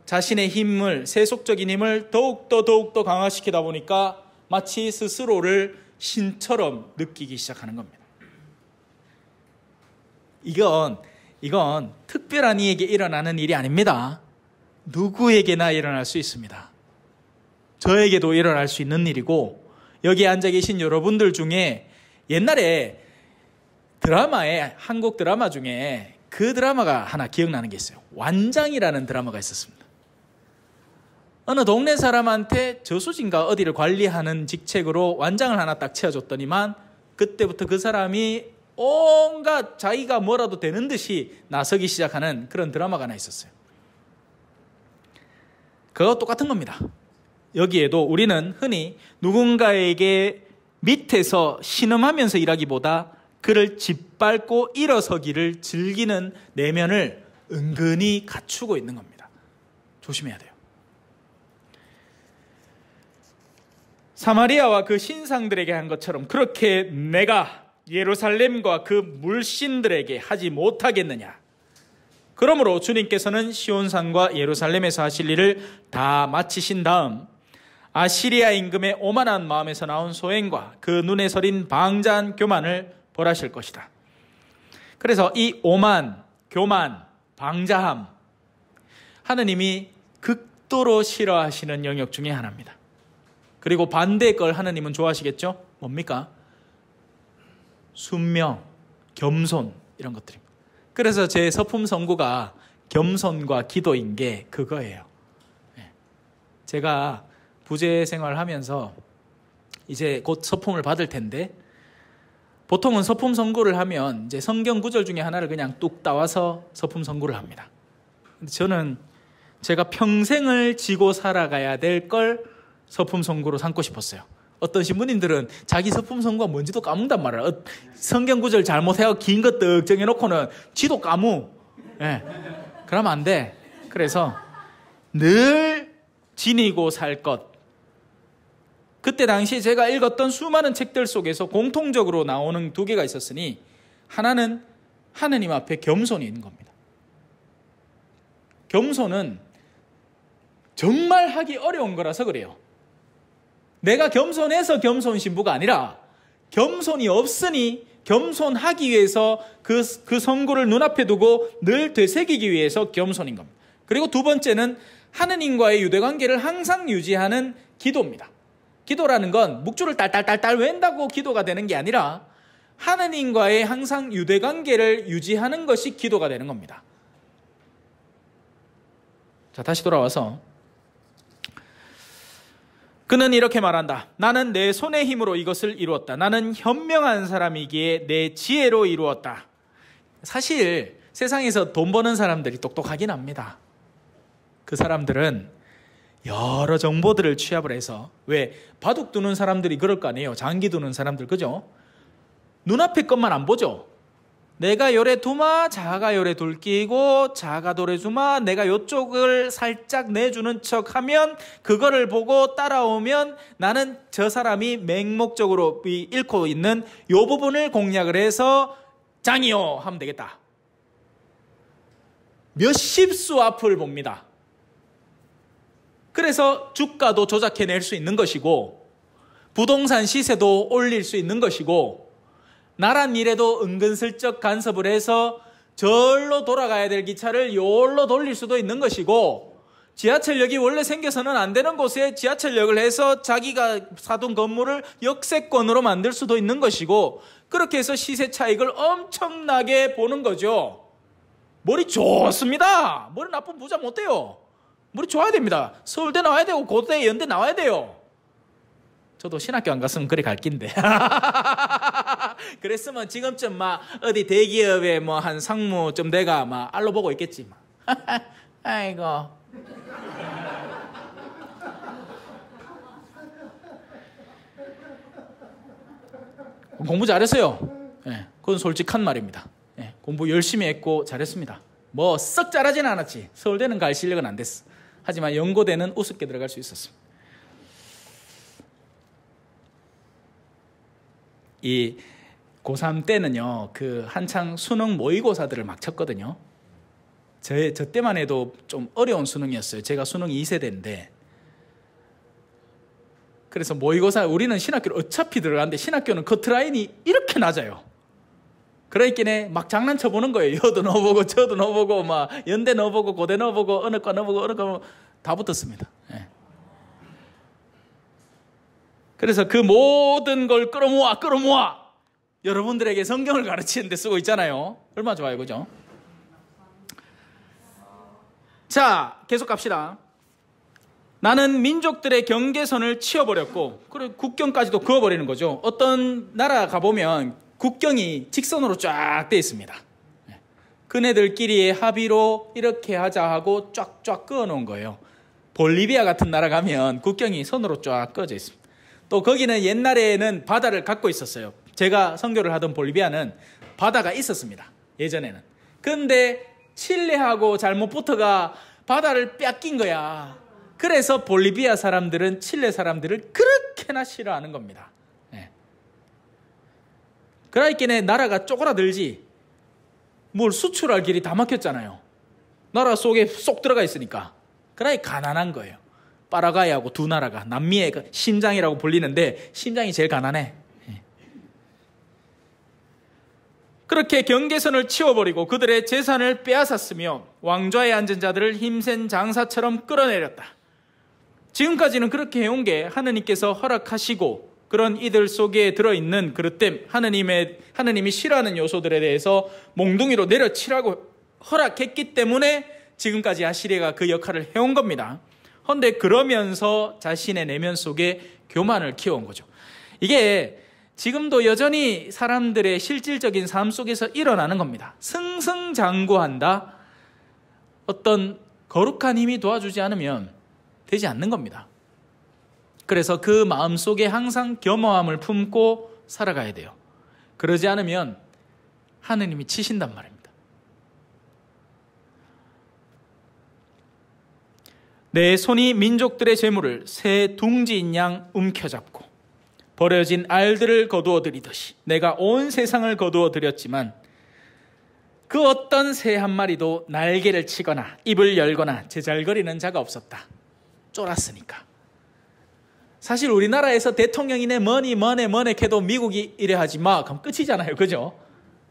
자신의 힘을, 세속적인 힘을 더욱더 더욱더 강화시키다 보니까 마치 스스로를 신처럼 느끼기 시작하는 겁니다. 이건 이건 특별한 이에게 일어나는 일이 아닙니다. 누구에게나 일어날 수 있습니다. 저에게도 일어날 수 있는 일이고, 여기 앉아 계신 여러분들 중에 옛날에 드라마에, 한국 드라마 중에 그 드라마가 하나 기억나는 게 있어요. 완장이라는 드라마가 있었습니다. 어느 동네 사람한테 저수진과 어디를 관리하는 직책으로 완장을 하나 딱 채워줬더니만 그때부터 그 사람이 온갖 자기가 뭐라도 되는 듯이 나서기 시작하는 그런 드라마가 하나 있었어요. 그거 똑같은 겁니다. 여기에도 우리는 흔히 누군가에게 밑에서 신음하면서 일하기보다 그를 짓밟고 일어서기를 즐기는 내면을 은근히 갖추고 있는 겁니다. 조심해야 돼요. 사마리아와 그 신상들에게 한 것처럼 그렇게 내가 예루살렘과 그 물신들에게 하지 못하겠느냐? 그러므로 주님께서는 시온산과 예루살렘에서 하실 일을 다 마치신 다음 아시리아 임금의 오만한 마음에서 나온 소행과 그 눈에 서린 방자한 교만을 벌하실 것이다. 그래서 이 오만, 교만, 방자함 하느님이 극도로 싫어하시는 영역 중의 하나입니다. 그리고 반대의 걸 하느님은 좋아하시겠죠? 뭡니까? 순명, 겸손 이런 것들입니다. 그래서 제 서품 선고가 겸손과 기도인 게 그거예요. 예. 제가 부재 생활을 하면서 이제 곧 서품을 받을 텐데 보통은 서품 선고를 하면 이제 성경 구절 중에 하나를 그냥 뚝 따와서 서품 선고를 합니다. 근데 저는 제가 평생을 지고 살아가야 될 걸 서품 선고로 삼고 싶었어요. 어떤 신부님들은 자기 서품성과 뭔지도 까문단 말이야. 어, 성경 구절 잘못해서 긴것떡 정해놓고는 지도 까무. 예. 그러면 안 돼. 그래서 늘 지니고 살 것. 그때 당시 제가 읽었던 수많은 책들 속에서 공통적으로 나오는 두 개가 있었으니 하나는 하느님 앞에 겸손이 있는 겁니다. 겸손은 정말 하기 어려운 거라서 그래요. 내가 겸손해서 겸손 신부가 아니라 겸손이 없으니 겸손하기 위해서 그, 그 선고를 눈앞에 두고 늘 되새기기 위해서 겸손인 겁니다. 그리고 두 번째는 하느님과의 유대관계를 항상 유지하는 기도입니다. 기도라는 건 목줄을 딸딸딸딸 웬다고 기도가 되는 게 아니라 하느님과의 항상 유대관계를 유지하는 것이 기도가 되는 겁니다. 자, 다시 돌아와서 그는 이렇게 말한다. 나는 내 손의 힘으로 이것을 이루었다. 나는 현명한 사람이기에 내 지혜로 이루었다. 사실 세상에서 돈 버는 사람들이 똑똑하긴 합니다. 그 사람들은 여러 정보들을 취합을 해서 왜 바둑 두는 사람들이 그럴 거 아니에요. 장기 두는 사람들 그죠? 눈앞에 것만 안 보죠. 내가 열에 두마 자가 열에 돌끼고 자가 돌에 두마 내가 요쪽을 살짝 내주는 척하면 그거를 보고 따라오면 나는 저 사람이 맹목적으로 잃고 있는 요 부분을 공략을 해서 장이요 하면 되겠다. 몇십 수 앞을 봅니다. 그래서 주가도 조작해낼 수 있는 것이고 부동산 시세도 올릴 수 있는 것이고 나라 미래도 은근슬쩍 간섭을 해서 절로 돌아가야 될 기차를 요로 돌릴 수도 있는 것이고 지하철역이 원래 생겨서는 안 되는 곳에 지하철역을 해서 자기가 사둔 건물을 역세권으로 만들 수도 있는 것이고 그렇게 해서 시세 차익을 엄청나게 보는 거죠. 머리 좋습니다. 머리 나쁜 부자 못 돼요. 머리 좋아야 됩니다. 서울대 나와야 되고 고대 연대 나와야 돼요. 저도 신학교 안 갔으면 그래 갈 낀데. 그랬으면 지금쯤 막 어디 대기업에 뭐 한 상무 좀 내가 막 알로 보고 있겠지. 아이고. 공부 잘했어요. 예, 그건 솔직한 말입니다. 예, 공부 열심히 했고 잘했습니다. 뭐 썩 잘하진 않았지. 서울대는 갈 실력은 안 됐어. 하지만 연고대는 우습게 들어갈 수 있었습니다. 이 고3 때는요, 그 한창 수능 모의고사들을 막 쳤거든요. 제, 저 때만 해도 좀 어려운 수능이었어요. 제가 수능 2세대인데. 그래서 모의고사, 우리는 신학교를 어차피 들어가는데 신학교는 커트라인이 그 이렇게 낮아요. 그러니까에막 장난쳐 보는 거예요. 여도 넣어보고 저도 넣어보고 막 연대 넣어보고 고대 넣어보고 어느 과 넣어보고 어느 과 다 붙었습니다. 예. 그래서 그 모든 걸 끌어모아 끌어모아 여러분들에게 성경을 가르치는데 쓰고 있잖아요. 얼마 좋아요, 그죠? 자, 계속 갑시다. 나는 민족들의 경계선을 치워버렸고, 그리고 국경까지도 그어버리는 거죠. 어떤 나라 가보면 국경이 직선으로 쫙 돼 있습니다. 그네들끼리의 합의로 이렇게 하자 하고 쫙쫙 그어놓은 거예요. 볼리비아 같은 나라 가면 국경이 선으로 쫙 꺼져 있습니다. 또 거기는 옛날에는 바다를 갖고 있었어요. 제가 선교를 하던 볼리비아는 바다가 있었습니다. 예전에는. 근데 칠레하고 잘못 붙터가 바다를 뺏긴 거야. 그래서 볼리비아 사람들은 칠레 사람들을 그렇게나 싫어하는 겁니다. 예. 그러니까 나라가 쪼그라들지 뭘 수출할 길이 다 막혔잖아요. 나라 속에 쏙 들어가 있으니까. 그러니 가난한 거예요. 파라가이하고두 나라가 남미의 그 신장이라고 불리는데 신장이 제일 가난해. 그렇게 경계선을 치워버리고 그들의 재산을 빼앗았으며 왕좌에 앉은 자들을 힘센 장사처럼 끌어내렸다. 지금까지는 그렇게 해온 게 하느님께서 허락하시고 그런 이들 속에 들어있는 그릇됨 하느님의 하느님이 싫어하는 요소들에 대해서 몽둥이로 내려치라고 허락했기 때문에 지금까지 아시리아가 그 역할을 해온 겁니다. 헌데 그러면서 자신의 내면 속에 교만을 키워온 거죠. 이게 지금도 여전히 사람들의 실질적인 삶 속에서 일어나는 겁니다. 승승장구한다. 어떤 거룩한 힘이 도와주지 않으면 되지 않는 겁니다. 그래서 그 마음 속에 항상 겸허함을 품고 살아가야 돼요. 그러지 않으면 하느님이 치신단 말입니다. 내 손이 민족들의 재물을 새 둥지인 양 움켜잡고 버려진 알들을 거두어 들이듯이 내가 온 세상을 거두어 드렸지만 그 어떤 새 한 마리도 날개를 치거나 입을 열거나 제잘거리는 자가 없었다. 쫄았으니까. 사실 우리나라에서 대통령이네 뭐니 뭐네 뭐네 해도 미국이 이래 하지 마. 그럼 끝이잖아요. 그죠?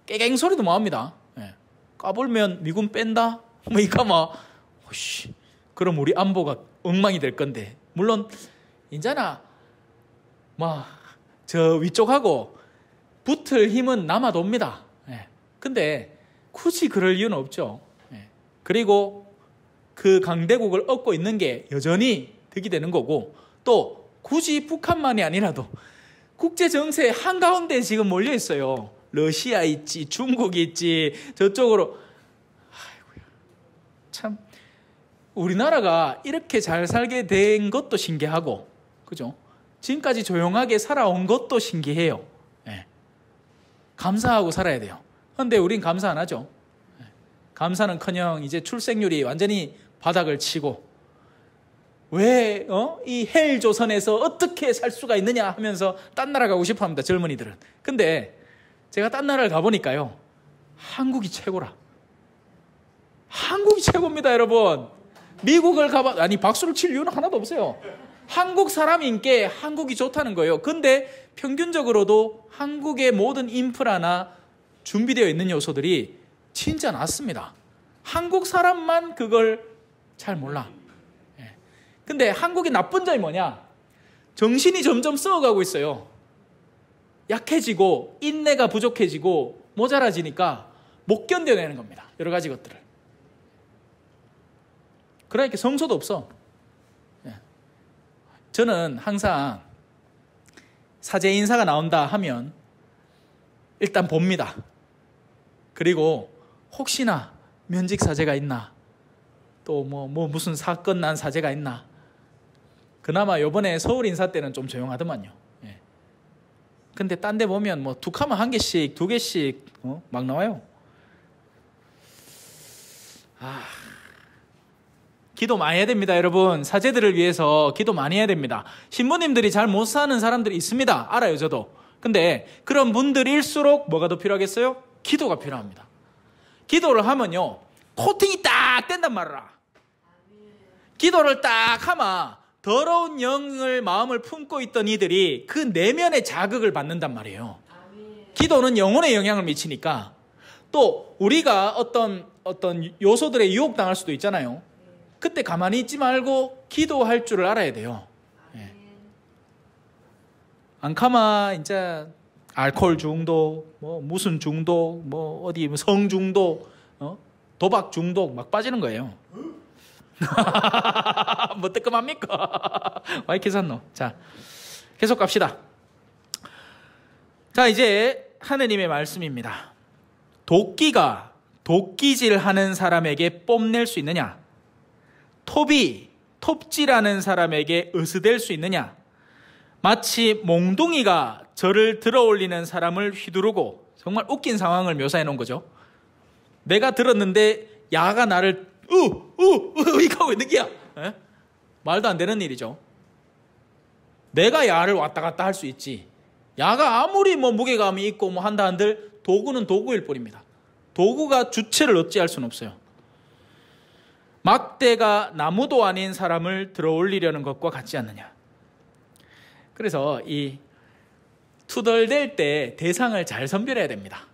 깨갱 소리도 뭐합니다. 예. 까불면 미군 뺀다? 뭐 이까 뭐. 그럼 우리 안보가 엉망이 될 건데. 물론 인자나 막저 뭐, 위쪽하고 붙을 힘은 남아돕니다. 예. 근데 굳이 그럴 이유는 없죠. 예. 그리고 그 강대국을 얻고 있는 게 여전히 득이 되는 거고 또 굳이 북한만이 아니라도 국제 정세 한가운데 지금 몰려 있어요. 러시아 있지, 중국 있지, 저쪽으로. 아이고야. 참, 우리나라가 이렇게 잘 살게 된 것도 신기하고, 그죠? 지금까지 조용하게 살아온 것도 신기해요. 예. 감사하고 살아야 돼요. 그런데 우린 감사 안 하죠. 예. 감사는커녕 이제 출생률이 완전히 바닥을 치고 왜, 어? 이헬 조선에서 어떻게 살 수가 있느냐 하면서 딴 나라 가고 싶어 합니다, 젊은이들은. 근데 제가 딴 나라를 가보니까요, 한국이 최고라. 한국이 최고입니다, 여러분. 미국을 가봐, 아니, 박수를 칠 이유는 하나도 없어요. 한국 사람인께 한국이 좋다는 거예요. 근데 평균적으로도 한국의 모든 인프라나 준비되어 있는 요소들이 진짜 낫습니다. 한국 사람만 그걸 잘 몰라. 예. 근데 한국의 나쁜 점이 뭐냐? 정신이 점점 썩어가고 있어요. 약해지고 인내가 부족해지고 모자라지니까 못 견뎌내는 겁니다. 여러 가지 것들을. 그러니까 성소도 없어. 저는 항상 사제 인사가 나온다 하면 일단 봅니다. 그리고 혹시나 면직 사제가 있나 또 뭐 뭐 무슨 사건 난 사제가 있나 그나마 요번에 서울 인사 때는 좀 조용하더만요. 예. 근데 딴 데 보면 뭐 두카만 한 개씩 두 개씩 어? 막 나와요. 아. 기도 많이 해야 됩니다, 여러분. 사제들을 위해서 기도 많이 해야 됩니다. 신부님들이 잘 못 사는 사람들이 있습니다. 알아요, 저도. 근데 그런 분들일수록 뭐가 더 필요하겠어요? 기도가 필요합니다. 기도를 하면요. 코팅이 딱 된단 말이라. 기도를 딱하마 더러운 영을 마음을 품고 있던 이들이 그 내면의 자극을 받는단 말이에요. 기도는 영혼에 영향을 미치니까 또 우리가 어떤 어떤 요소들에 유혹당할 수도 있잖아요. 그때 가만히 있지 말고 기도할 줄을 알아야 돼요. 예. 안카마 이제 알코올 중독, 뭐 무슨 중독, 뭐 어디 뭐 성 중독, 어? 도박 중독 막 빠지는 거예요. 뭐 뜨끔합니까? 와이키산노. 자, 계속 갑시다. 자, 이제 하느님의 말씀입니다. 도끼가 도끼질 하는 사람에게 뽐낼 수 있느냐? 톱이 톱지라는 사람에게 으스댈 수 있느냐? 마치 몽둥이가 저를 들어올리는 사람을 휘두르고 정말 웃긴 상황을 묘사해 놓은 거죠. 내가 들었는데 야가 나를 으으으 이하고 있는 게야. 말도 안 되는 일이죠. 내가 야를 왔다 갔다 할 수 있지. 야가 아무리 뭐 무게감이 있고 뭐 한다 한들 도구는 도구일 뿐입니다. 도구가 주체를 어찌할 수는 없어요. 막대가 나무도 아닌 사람을 들어올리려는 것과 같지 않느냐. 그래서 이 투덜댈 때 대상을 잘 선별해야 됩니다.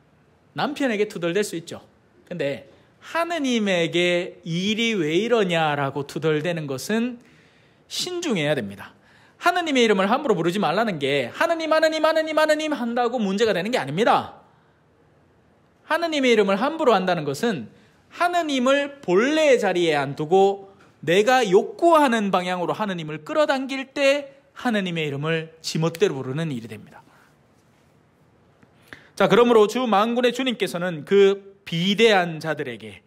남편에게 투덜댈 수 있죠. 근데 하느님에게 일이 왜 이러냐라고 투덜대는 것은 신중해야 됩니다. 하느님의 이름을 함부로 부르지 말라는 게 하느님 하느님 하느님 하느님 한다고 문제가 되는 게 아닙니다. 하느님의 이름을 함부로 한다는 것은 하느님을 본래의 자리에 안 두고 내가 욕구하는 방향으로 하느님을 끌어당길 때 하느님의 이름을 지멋대로 부르는 일이 됩니다. 자, 그러므로 주망군의 주님께서는 그 비대한 자들에게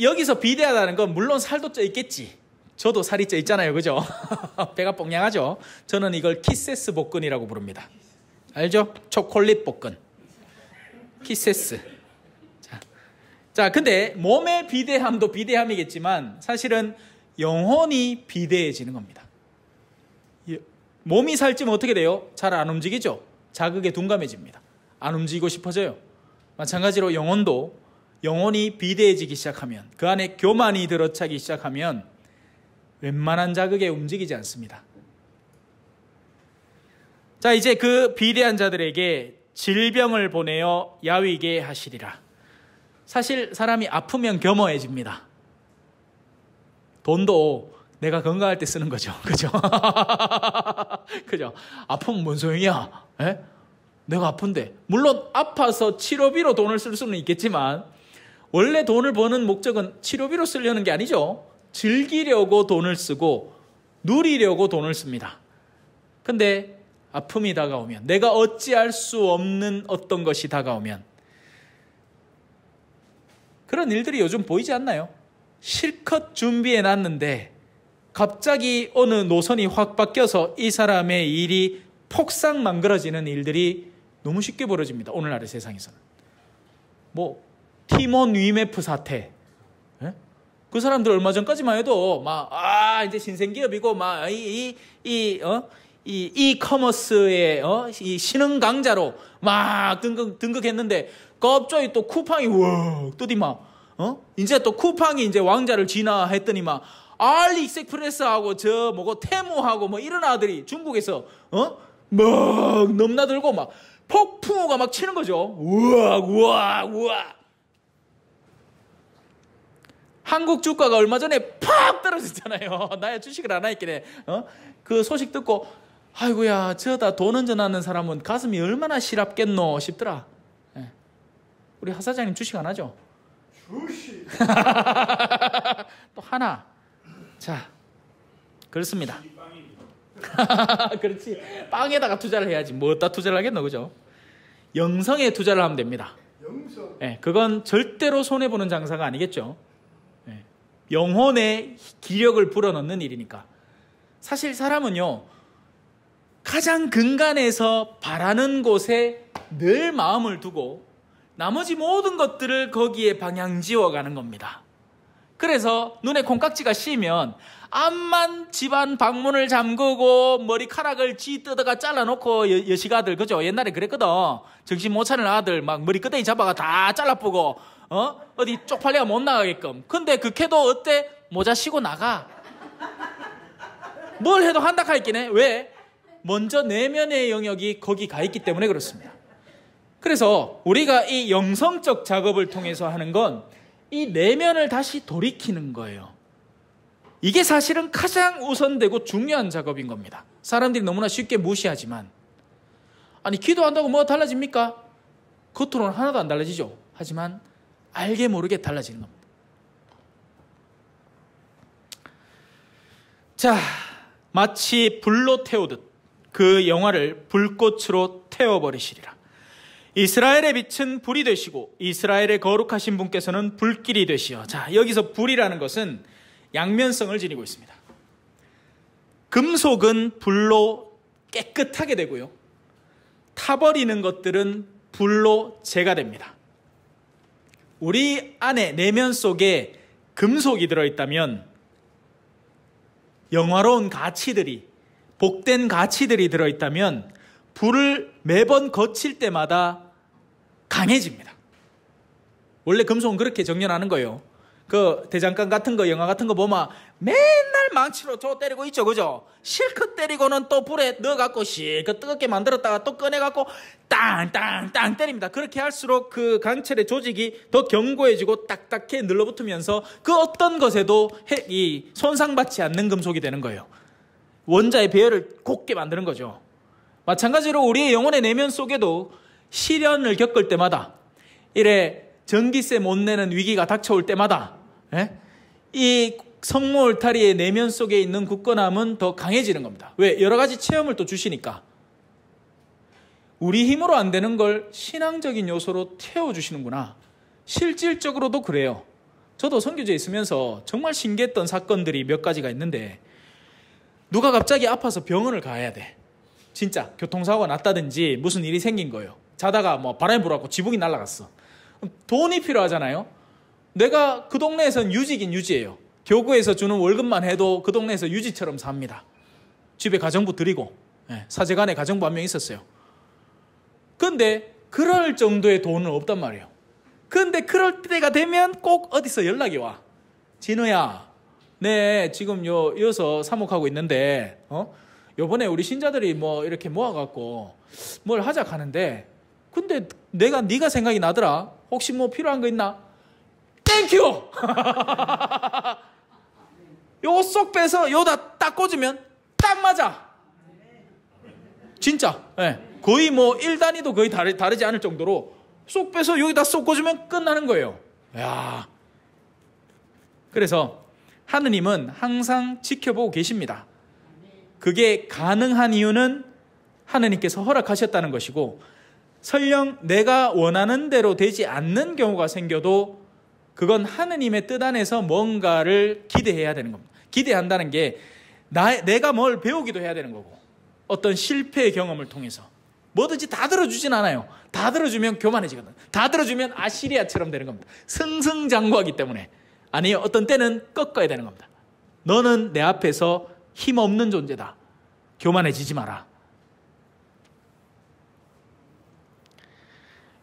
여기서 비대하다는 건 물론 살도 쪄 있겠지. 저도 살이 쪄 있잖아요. 그죠? 배가 뽕냥하죠? 저는 이걸 키세스 복근이라고 부릅니다. 알죠? 초콜릿 복근. 키세스. 자, 근데 몸의 비대함도 비대함이겠지만 사실은 영혼이 비대해지는 겁니다. 몸이 살찌면 어떻게 돼요? 잘 안 움직이죠? 자극에 둔감해집니다. 안 움직이고 싶어져요. 마찬가지로 영혼도 영혼이 비대해지기 시작하면 그 안에 교만이 들어차기 시작하면 웬만한 자극에 움직이지 않습니다. 자, 이제 그 비대한 자들에게 질병을 보내어 야위게 하시리라. 사실 사람이 아프면 겸허해집니다. 돈도 내가 건강할 때 쓰는 거죠. 그죠? 그죠? 아프면 뭔 소용이야? 에? 예? 내가 아픈데. 물론 아파서 치료비로 돈을 쓸 수는 있겠지만, 원래 돈을 버는 목적은 치료비로 쓰려는 게 아니죠. 즐기려고 돈을 쓰고, 누리려고 돈을 씁니다. 근데 아픔이 다가오면, 내가 어찌할 수 없는 어떤 것이 다가오면, 그런 일들이 요즘 보이지 않나요? 실컷 준비해 놨는데 갑자기 어느 노선이 확 바뀌어서 이 사람의 일이 폭삭 망그러지는 일들이 너무 쉽게 벌어집니다. 오늘날의 세상에서는. 뭐 티몬 위메프 사태. 예? 그 사람들 얼마 전까지만 해도 막 아 이제 신생 기업이고 막 이이 어? 이 이커머스의 어? 이 신흥 강자로 막 등극 등극했는데 갑자기 또 쿠팡이 웍 뜨디마. 어? 이제 또 쿠팡이 이제 왕자를 지나 했더니 막, 알리익스프레스하고 저 뭐고 테무하고 뭐 이런 아들이 중국에서 어? 막 넘나들고 막 폭풍우가 막 치는 거죠. 우와 우와 우와. 한국 주가가 얼마 전에 팍 떨어졌잖아요. 나야 주식을 안 하겠네. 어? 그 소식 듣고 아이고야 저다 돈 운전하는 사람은 가슴이 얼마나 시랍겠노 싶더라. 우리 하 사장님 주식 안 하죠? 주식. 또 하나. 자, 그렇습니다. 그렇지. 빵에다가 투자를 해야지. 뭐다 투자를 하겠노, 그죠? 영성에 투자를 하면 됩니다. 영성. 예, 그건 절대로 손해 보는 장사가 아니겠죠. 예, 영혼의 기력을 불어넣는 일이니까. 사실 사람은요, 가장 근간에서 바라는 곳에 늘 마음을 두고 나머지 모든 것들을 거기에 방향 지워가는 겁니다. 그래서 눈에 콩깍지가 씌면 암만 집안 방문을 잠그고 머리카락을 쥐뜯어가 잘라놓고 여, 시가들 그죠? 옛날에 그랬거든. 정신 못차는 아들 막 머리 끄댕이 잡아가 다 잘라보고 어? 어디 쪽팔려 못 나가게끔. 근데 그 캐도 어때? 모자 쉬고 나가. 뭘 해도 한다카 있긴 해. 왜? 먼저 내면의 영역이 거기 가 있기 때문에 그렇습니다. 그래서 우리가 이 영성적 작업을 통해서 하는 건 이 내면을 다시 돌이키는 거예요. 이게 사실은 가장 우선되고 중요한 작업인 겁니다. 사람들이 너무나 쉽게 무시하지만 아니 기도한다고 뭐 달라집니까? 겉으로는 하나도 안 달라지죠. 하지만 알게 모르게 달라지는 겁니다. 자, 마치 불로 태우듯 그 영화를 불꽃으로 태워버리시리라. 이스라엘의 빛은 불이 되시고 이스라엘의 거룩하신 분께서는 불길이 되시어. 자, 여기서 불이라는 것은 양면성을 지니고 있습니다. 금속은 불로 깨끗하게 되고요. 타버리는 것들은 불로 재가 됩니다. 우리 안에 내면 속에 금속이 들어있다면 영화로운 가치들이 복된 가치들이 들어있다면 불을 매번 거칠 때마다 강해집니다. 원래 금속은 그렇게 정렬하는 거예요. 그 대장간 같은 거 영화 같은 거 보면 맨날 망치로 저 때리고 있죠 그죠? 실컷 때리고는 또 불에 넣어갖고 실컷 뜨겁게 만들었다가 또 꺼내갖고 땅땅땅 때립니다 그렇게 할수록 그 강철의 조직이 더 견고해지고 딱딱해 눌러붙으면서그 어떤 것에도 이 손상받지 않는 금속이 되는 거예요 원자의 배열을 곱게 만드는 거죠 마찬가지로 우리의 영혼의 내면 속에도 시련을 겪을 때마다 이래 전기세 못 내는 위기가 닥쳐올 때마다 예? 이 성모 울타리의 내면 속에 있는 굳건함은 더 강해지는 겁니다. 왜? 여러 가지 체험을 또 주시니까. 우리 힘으로 안 되는 걸 신앙적인 요소로 태워주시는구나. 실질적으로도 그래요. 저도 선교제 있으면서 정말 신기했던 사건들이 몇 가지가 있는데, 누가 갑자기 아파서 병원을 가야 돼. 진짜 교통사고가 났다든지 무슨 일이 생긴 거예요. 자다가 뭐 바람이 불어갖고 지붕이 날아갔어. 돈이 필요하잖아요. 내가 그 동네에선 유지긴 유지예요. 교구에서 주는 월급만 해도 그 동네에서 유지처럼 삽니다. 집에 가정부 드리고 예, 사제간에 가정부 한 명 있었어요. 근데 그럴 정도의 돈은 없단 말이에요. 근데 그럴 때가 되면 꼭 어디서 연락이 와. 진우야, 네 지금 요 이어서 사목하고 있는데 어? 요번에 우리 신자들이 뭐 이렇게 모아갖고 뭘 하자 가는데 근데 내가 네가 생각이 나더라. 혹시 뭐 필요한 거 있나? 땡큐! 요쏙 빼서 요다 딱 꽂으면 딱 맞아. 진짜. 네. 거의 뭐 1단위도 거의 다르, 다르지 않을 정도로 쏙 빼서 여기다 쏙 꽂으면 끝나는 거예요. 야. 그래서 하느님은 항상 지켜보고 계십니다. 그게 가능한 이유는 하느님께서 허락하셨다는 것이고 설령 내가 원하는 대로 되지 않는 경우가 생겨도 그건 하느님의 뜻 안에서 뭔가를 기대해야 되는 겁니다. 기대한다는 게 나, 내가 뭘 배우기도 해야 되는 거고 어떤 실패의 경험을 통해서 뭐든지 다 들어주진 않아요. 다 들어주면 교만해지거든. 다 들어주면 아시리아처럼 되는 겁니다. 승승장구하기 때문에 아니 어떤 때는 꺾어야 되는 겁니다. 너는 내 앞에서 힘없는 존재다. 교만해지지 마라.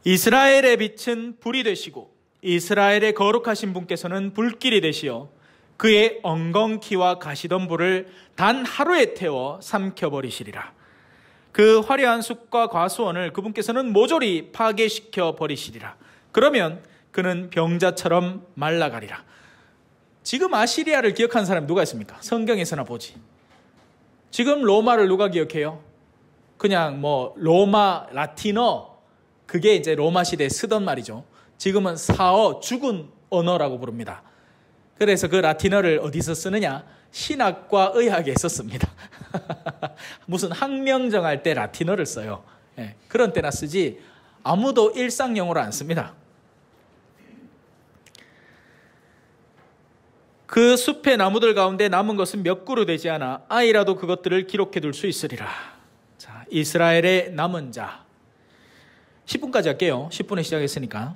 이스라엘의 빛은 불이 되시고 이스라엘의 거룩하신 분께서는 불길이 되시어 그의 엉겅퀴와가시던불을단 하루에 태워 삼켜버리시리라. 그 화려한 숲과 과수원을 그분께서는 모조리 파괴시켜 버리시리라. 그러면 그는 병자처럼 말라가리라. 지금 아시리아를 기억하는 사람 누가 있습니까? 성경에서나 보지. 지금 로마를 누가 기억해요? 그냥 뭐 로마 라틴어 그게 이제 로마 시대에 쓰던 말이죠. 지금은 사어 죽은 언어라고 부릅니다. 그래서 그 라틴어를 어디서 쓰느냐? 신학과 의학에썼습니다 무슨 학명 정할 때 라틴어를 써요. 예, 그런 때나 쓰지 아무도 일상 용어로안 씁니다. 그 숲의 나무들 가운데 남은 것은 몇 그루 되지 않아 아이라도 그것들을 기록해 둘 수 있으리라. 자, 이스라엘의 남은 자. 10분까지 할게요. 10분에 시작했으니까.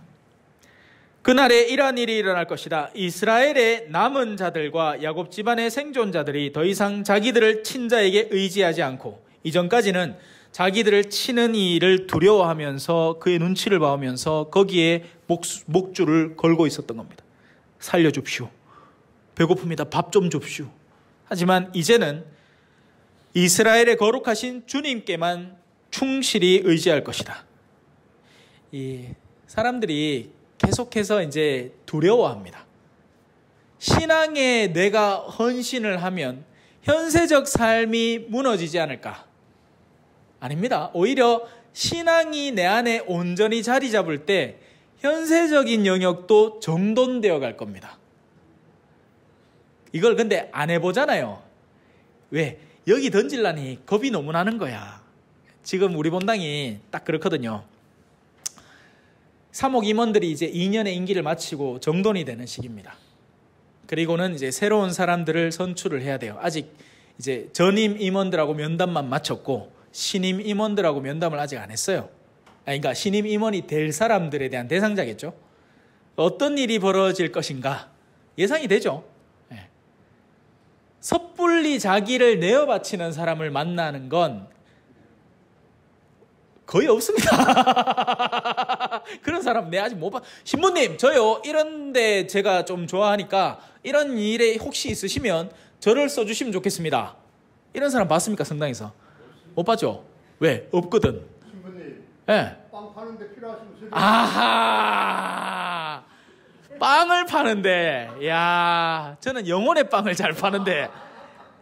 그날에 이러한 일이 일어날 것이다. 이스라엘의 남은 자들과 야곱 집안의 생존자들이 더 이상 자기들을 친자에게 의지하지 않고 이전까지는 자기들을 치는 이를 두려워하면서 그의 눈치를 봐오면서 거기에 목, 목줄을 걸고 있었던 겁니다. 살려줍시오. 배고픕니다. 밥 좀줍슈 하지만 이제는 이스라엘의 거룩하신 주님께만 충실히 의지할 것이다. 이 사람들이 계속해서 이제 두려워합니다. 신앙에 내가 헌신을 하면 현세적 삶이 무너지지 않을까? 아닙니다. 오히려 신앙이 내 안에 온전히 자리 잡을 때 현세적인 영역도 정돈되어 갈 겁니다. 이걸 근데 안 해보잖아요. 왜? 여기 던질라니 겁이 너무 나는 거야. 지금 우리 본당이 딱 그렇거든요. 사목 임원들이 이제 2년의 임기를 마치고 정돈이 되는 시기입니다. 그리고는 이제 새로운 사람들을 선출을 해야 돼요. 아직 이제 전임 임원들하고 면담만 마쳤고 신임 임원들하고 면담을 아직 안 했어요. 아, 그러니까 신임 임원이 될 사람들에 대한 대상자겠죠. 어떤 일이 벌어질 것인가 예상이 되죠. 섣불리 자기를 내어 바치는 사람을 만나는 건 거의 없습니다. 그런 사람 내 아직 못 봐. 신부님, 저요. 이런데 제가 좀 좋아하니까 이런 일에 혹시 있으시면 저를 써주시면 좋겠습니다. 이런 사람 봤습니까? 성당에서. 못 봤죠? 왜? 없거든. 신부님. 예. 네. 빵 파는데 필요하시면 아하! 빵을 파는데, 야 저는 영혼의 빵을 잘 파는데,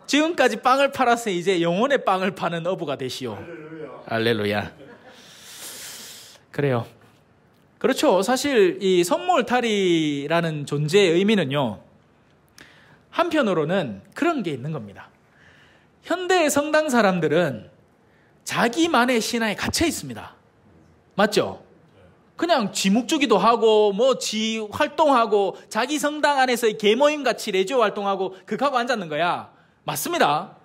지금까지 빵을 팔았으니 이제 영혼의 빵을 파는 어부가 되시오. 알렐루야. 그래요. 그렇죠. 사실 이 선물탈이라는 존재의 의미는요, 한편으로는 그런 게 있는 겁니다. 현대의 성당 사람들은 자기만의 신앙에 갇혀 있습니다. 맞죠? 그냥 뭐, 지 묵주기도 하고 뭐 지 활동하고 자기 성당 안에서의 개모임 같이 레지오 활동하고 극하고 앉았는 거야. 맞습니다.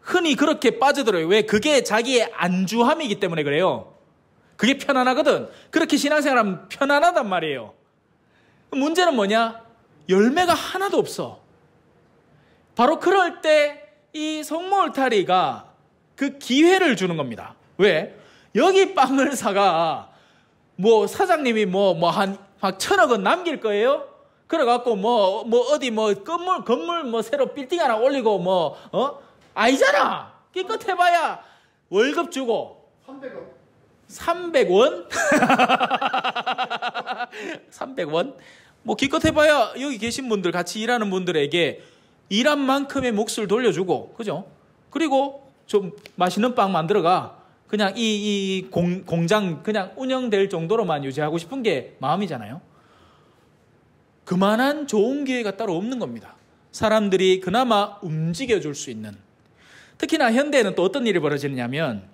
흔히 그렇게 빠져들어요. 왜? 그게 자기의 안주함이기 때문에 그래요. 그게 편안하거든. 그렇게 신앙생활하면 편안하단 말이에요. 문제는 뭐냐? 열매가 하나도 없어. 바로 그럴 때 이 성모울타리가 그 기회를 주는 겁니다. 왜? 여기 빵을 사가 뭐 사장님이 뭐 뭐한한 천억은 남길 거예요. 그래갖고 뭐뭐 뭐 어디 뭐 건물 건물 뭐 새로 빌딩 하나 올리고 뭐 어? 아니잖아. 깨끗해봐야 월급 주고 300원. 300원? 300원? 뭐 기껏해봐야 여기 계신 분들 같이 일하는 분들에게 일한 만큼의 몫을 돌려주고 그죠? 그리고 좀 맛있는 빵 만들어가 그냥 이, 이 공, 공장 그냥 운영될 정도로만 유지하고 싶은 게 마음이잖아요. 그만한 좋은 기회가 따로 없는 겁니다. 사람들이 그나마 움직여줄 수 있는. 특히나 현대에는 또 어떤 일이 벌어지느냐면,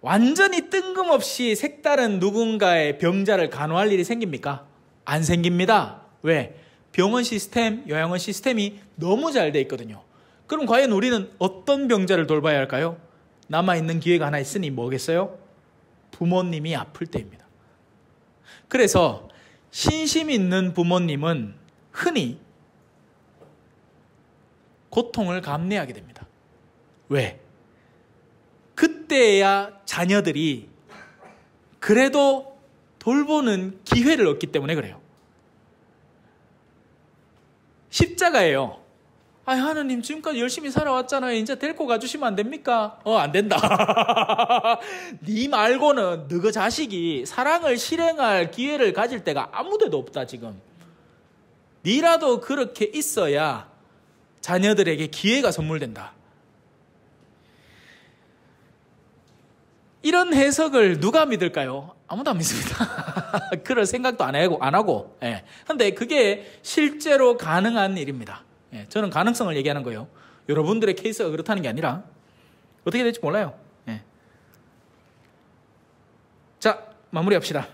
완전히 뜬금없이 색다른 누군가의 병자를 간호할 일이 생깁니까? 안 생깁니다. 왜? 병원 시스템, 요양원 시스템이 너무 잘 돼 있거든요. 그럼 과연 우리는 어떤 병자를 돌봐야 할까요? 남아있는 기회가 하나 있으니 뭐겠어요? 부모님이 아플 때입니다. 그래서 신심 있는 부모님은 흔히 고통을 감내하게 됩니다. 왜? 그때야 자녀들이 그래도 돌보는 기회를 얻기 때문에 그래요. 십자가예요. 아 하느님 지금까지 열심히 살아왔잖아요. 이제 데리고 가주시면 안 됩니까? 어안 된다. 네 말고는 너그 자식이 사랑을 실행할 기회를 가질 때가 아무데도 없다 지금. 네라도 그렇게 있어야 자녀들에게 기회가 선물된다. 이런 해석을 누가 믿을까요? 아무도 안 믿습니다. 그럴 생각도 안 하고, 안 하고. 예. 근데 그게 실제로 가능한 일입니다. 예, 저는 가능성을 얘기하는 거예요. 여러분들의 케이스가 그렇다는 게 아니라 어떻게 될지 몰라요. 예. 자, 마무리합시다.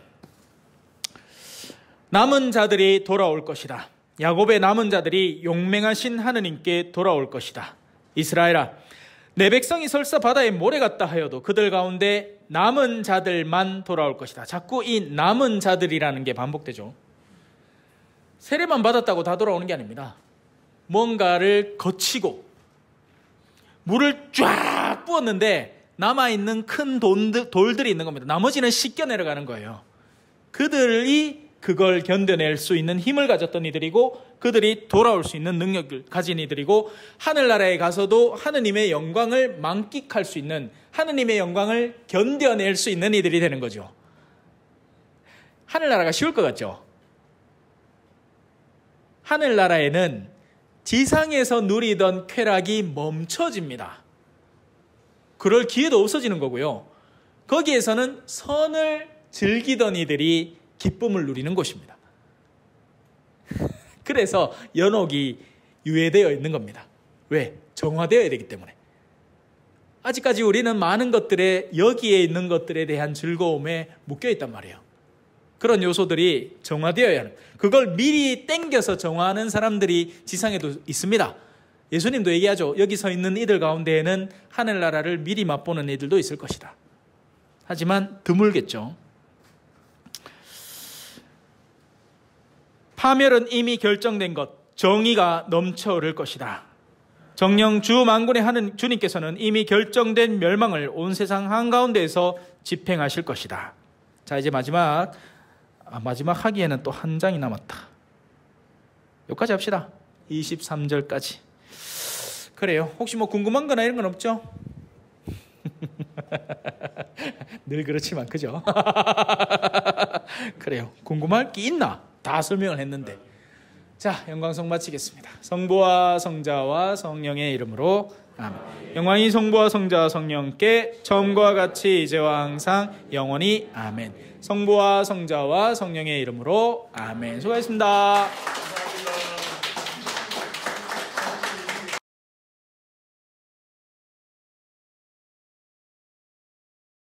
남은 자들이 돌아올 것이다. 야곱의 남은 자들이 용맹하신 하느님께 돌아올 것이다. 이스라엘아, 내 백성이 설사 바다에 모래 갔다 하여도 그들 가운데 남은 자들만 돌아올 것이다. 자꾸 이 남은 자들이라는 게 반복되죠. 세례만 받았다고 다 돌아오는 게 아닙니다. 뭔가를 거치고 물을 쫙 부었는데 남아있는 큰 돌들이 있는 겁니다. 나머지는 씻겨 내려가는 거예요. 그들이 그걸 견뎌낼 수 있는 힘을 가졌던 이들이고 그들이 돌아올 수 있는 능력을 가진 이들이고 하늘나라에 가서도 하느님의 영광을 만끽할 수 있는 하느님의 영광을 견뎌낼 수 있는 이들이 되는 거죠. 하늘나라가 쉬울 것 같죠? 하늘나라에는 지상에서 누리던 쾌락이 멈춰집니다. 그럴 기회도 없어지는 거고요. 거기에서는 선을 즐기던 이들이 기쁨을 누리는 곳입니다. 그래서 연옥이 유예되어 있는 겁니다. 왜? 정화되어야 되기 때문에. 아직까지 우리는 많은 것들에 여기에 있는 것들에 대한 즐거움에 묶여 있단 말이에요. 그런 요소들이 정화되어야 하는 그걸 미리 땡겨서 정화하는 사람들이 지상에도 있습니다. 예수님도 얘기하죠. 여기 서 있는 이들 가운데에는 하늘나라를 미리 맛보는 이들도 있을 것이다. 하지만 드물겠죠. 파멸은 이미 결정된 것, 정의가 넘쳐 오를 것이다. 정령 주 만군의 하는 주님께서는 이미 결정된 멸망을 온 세상 한가운데에서 집행하실 것이다. 자, 이제 마지막 아, 마지막 하기에는 또 한 장이 남았다. 여기까지 합시다. 23절까지. 그래요. 혹시 뭐 궁금한 거나 이런 건 없죠? 늘 그렇지만 그죠? 그래요. 궁금할 게 있나? 다 설명을 했는데. 자, 영광성 마치겠습니다. 성부와 성자와 성령의 이름으로 아멘. 영광이 성부와 성자와 성령께 처음과 같이 이제와 항상 영원히 아멘. 성부와 성자와 성령의 이름으로 아멘. 수고하셨습니다.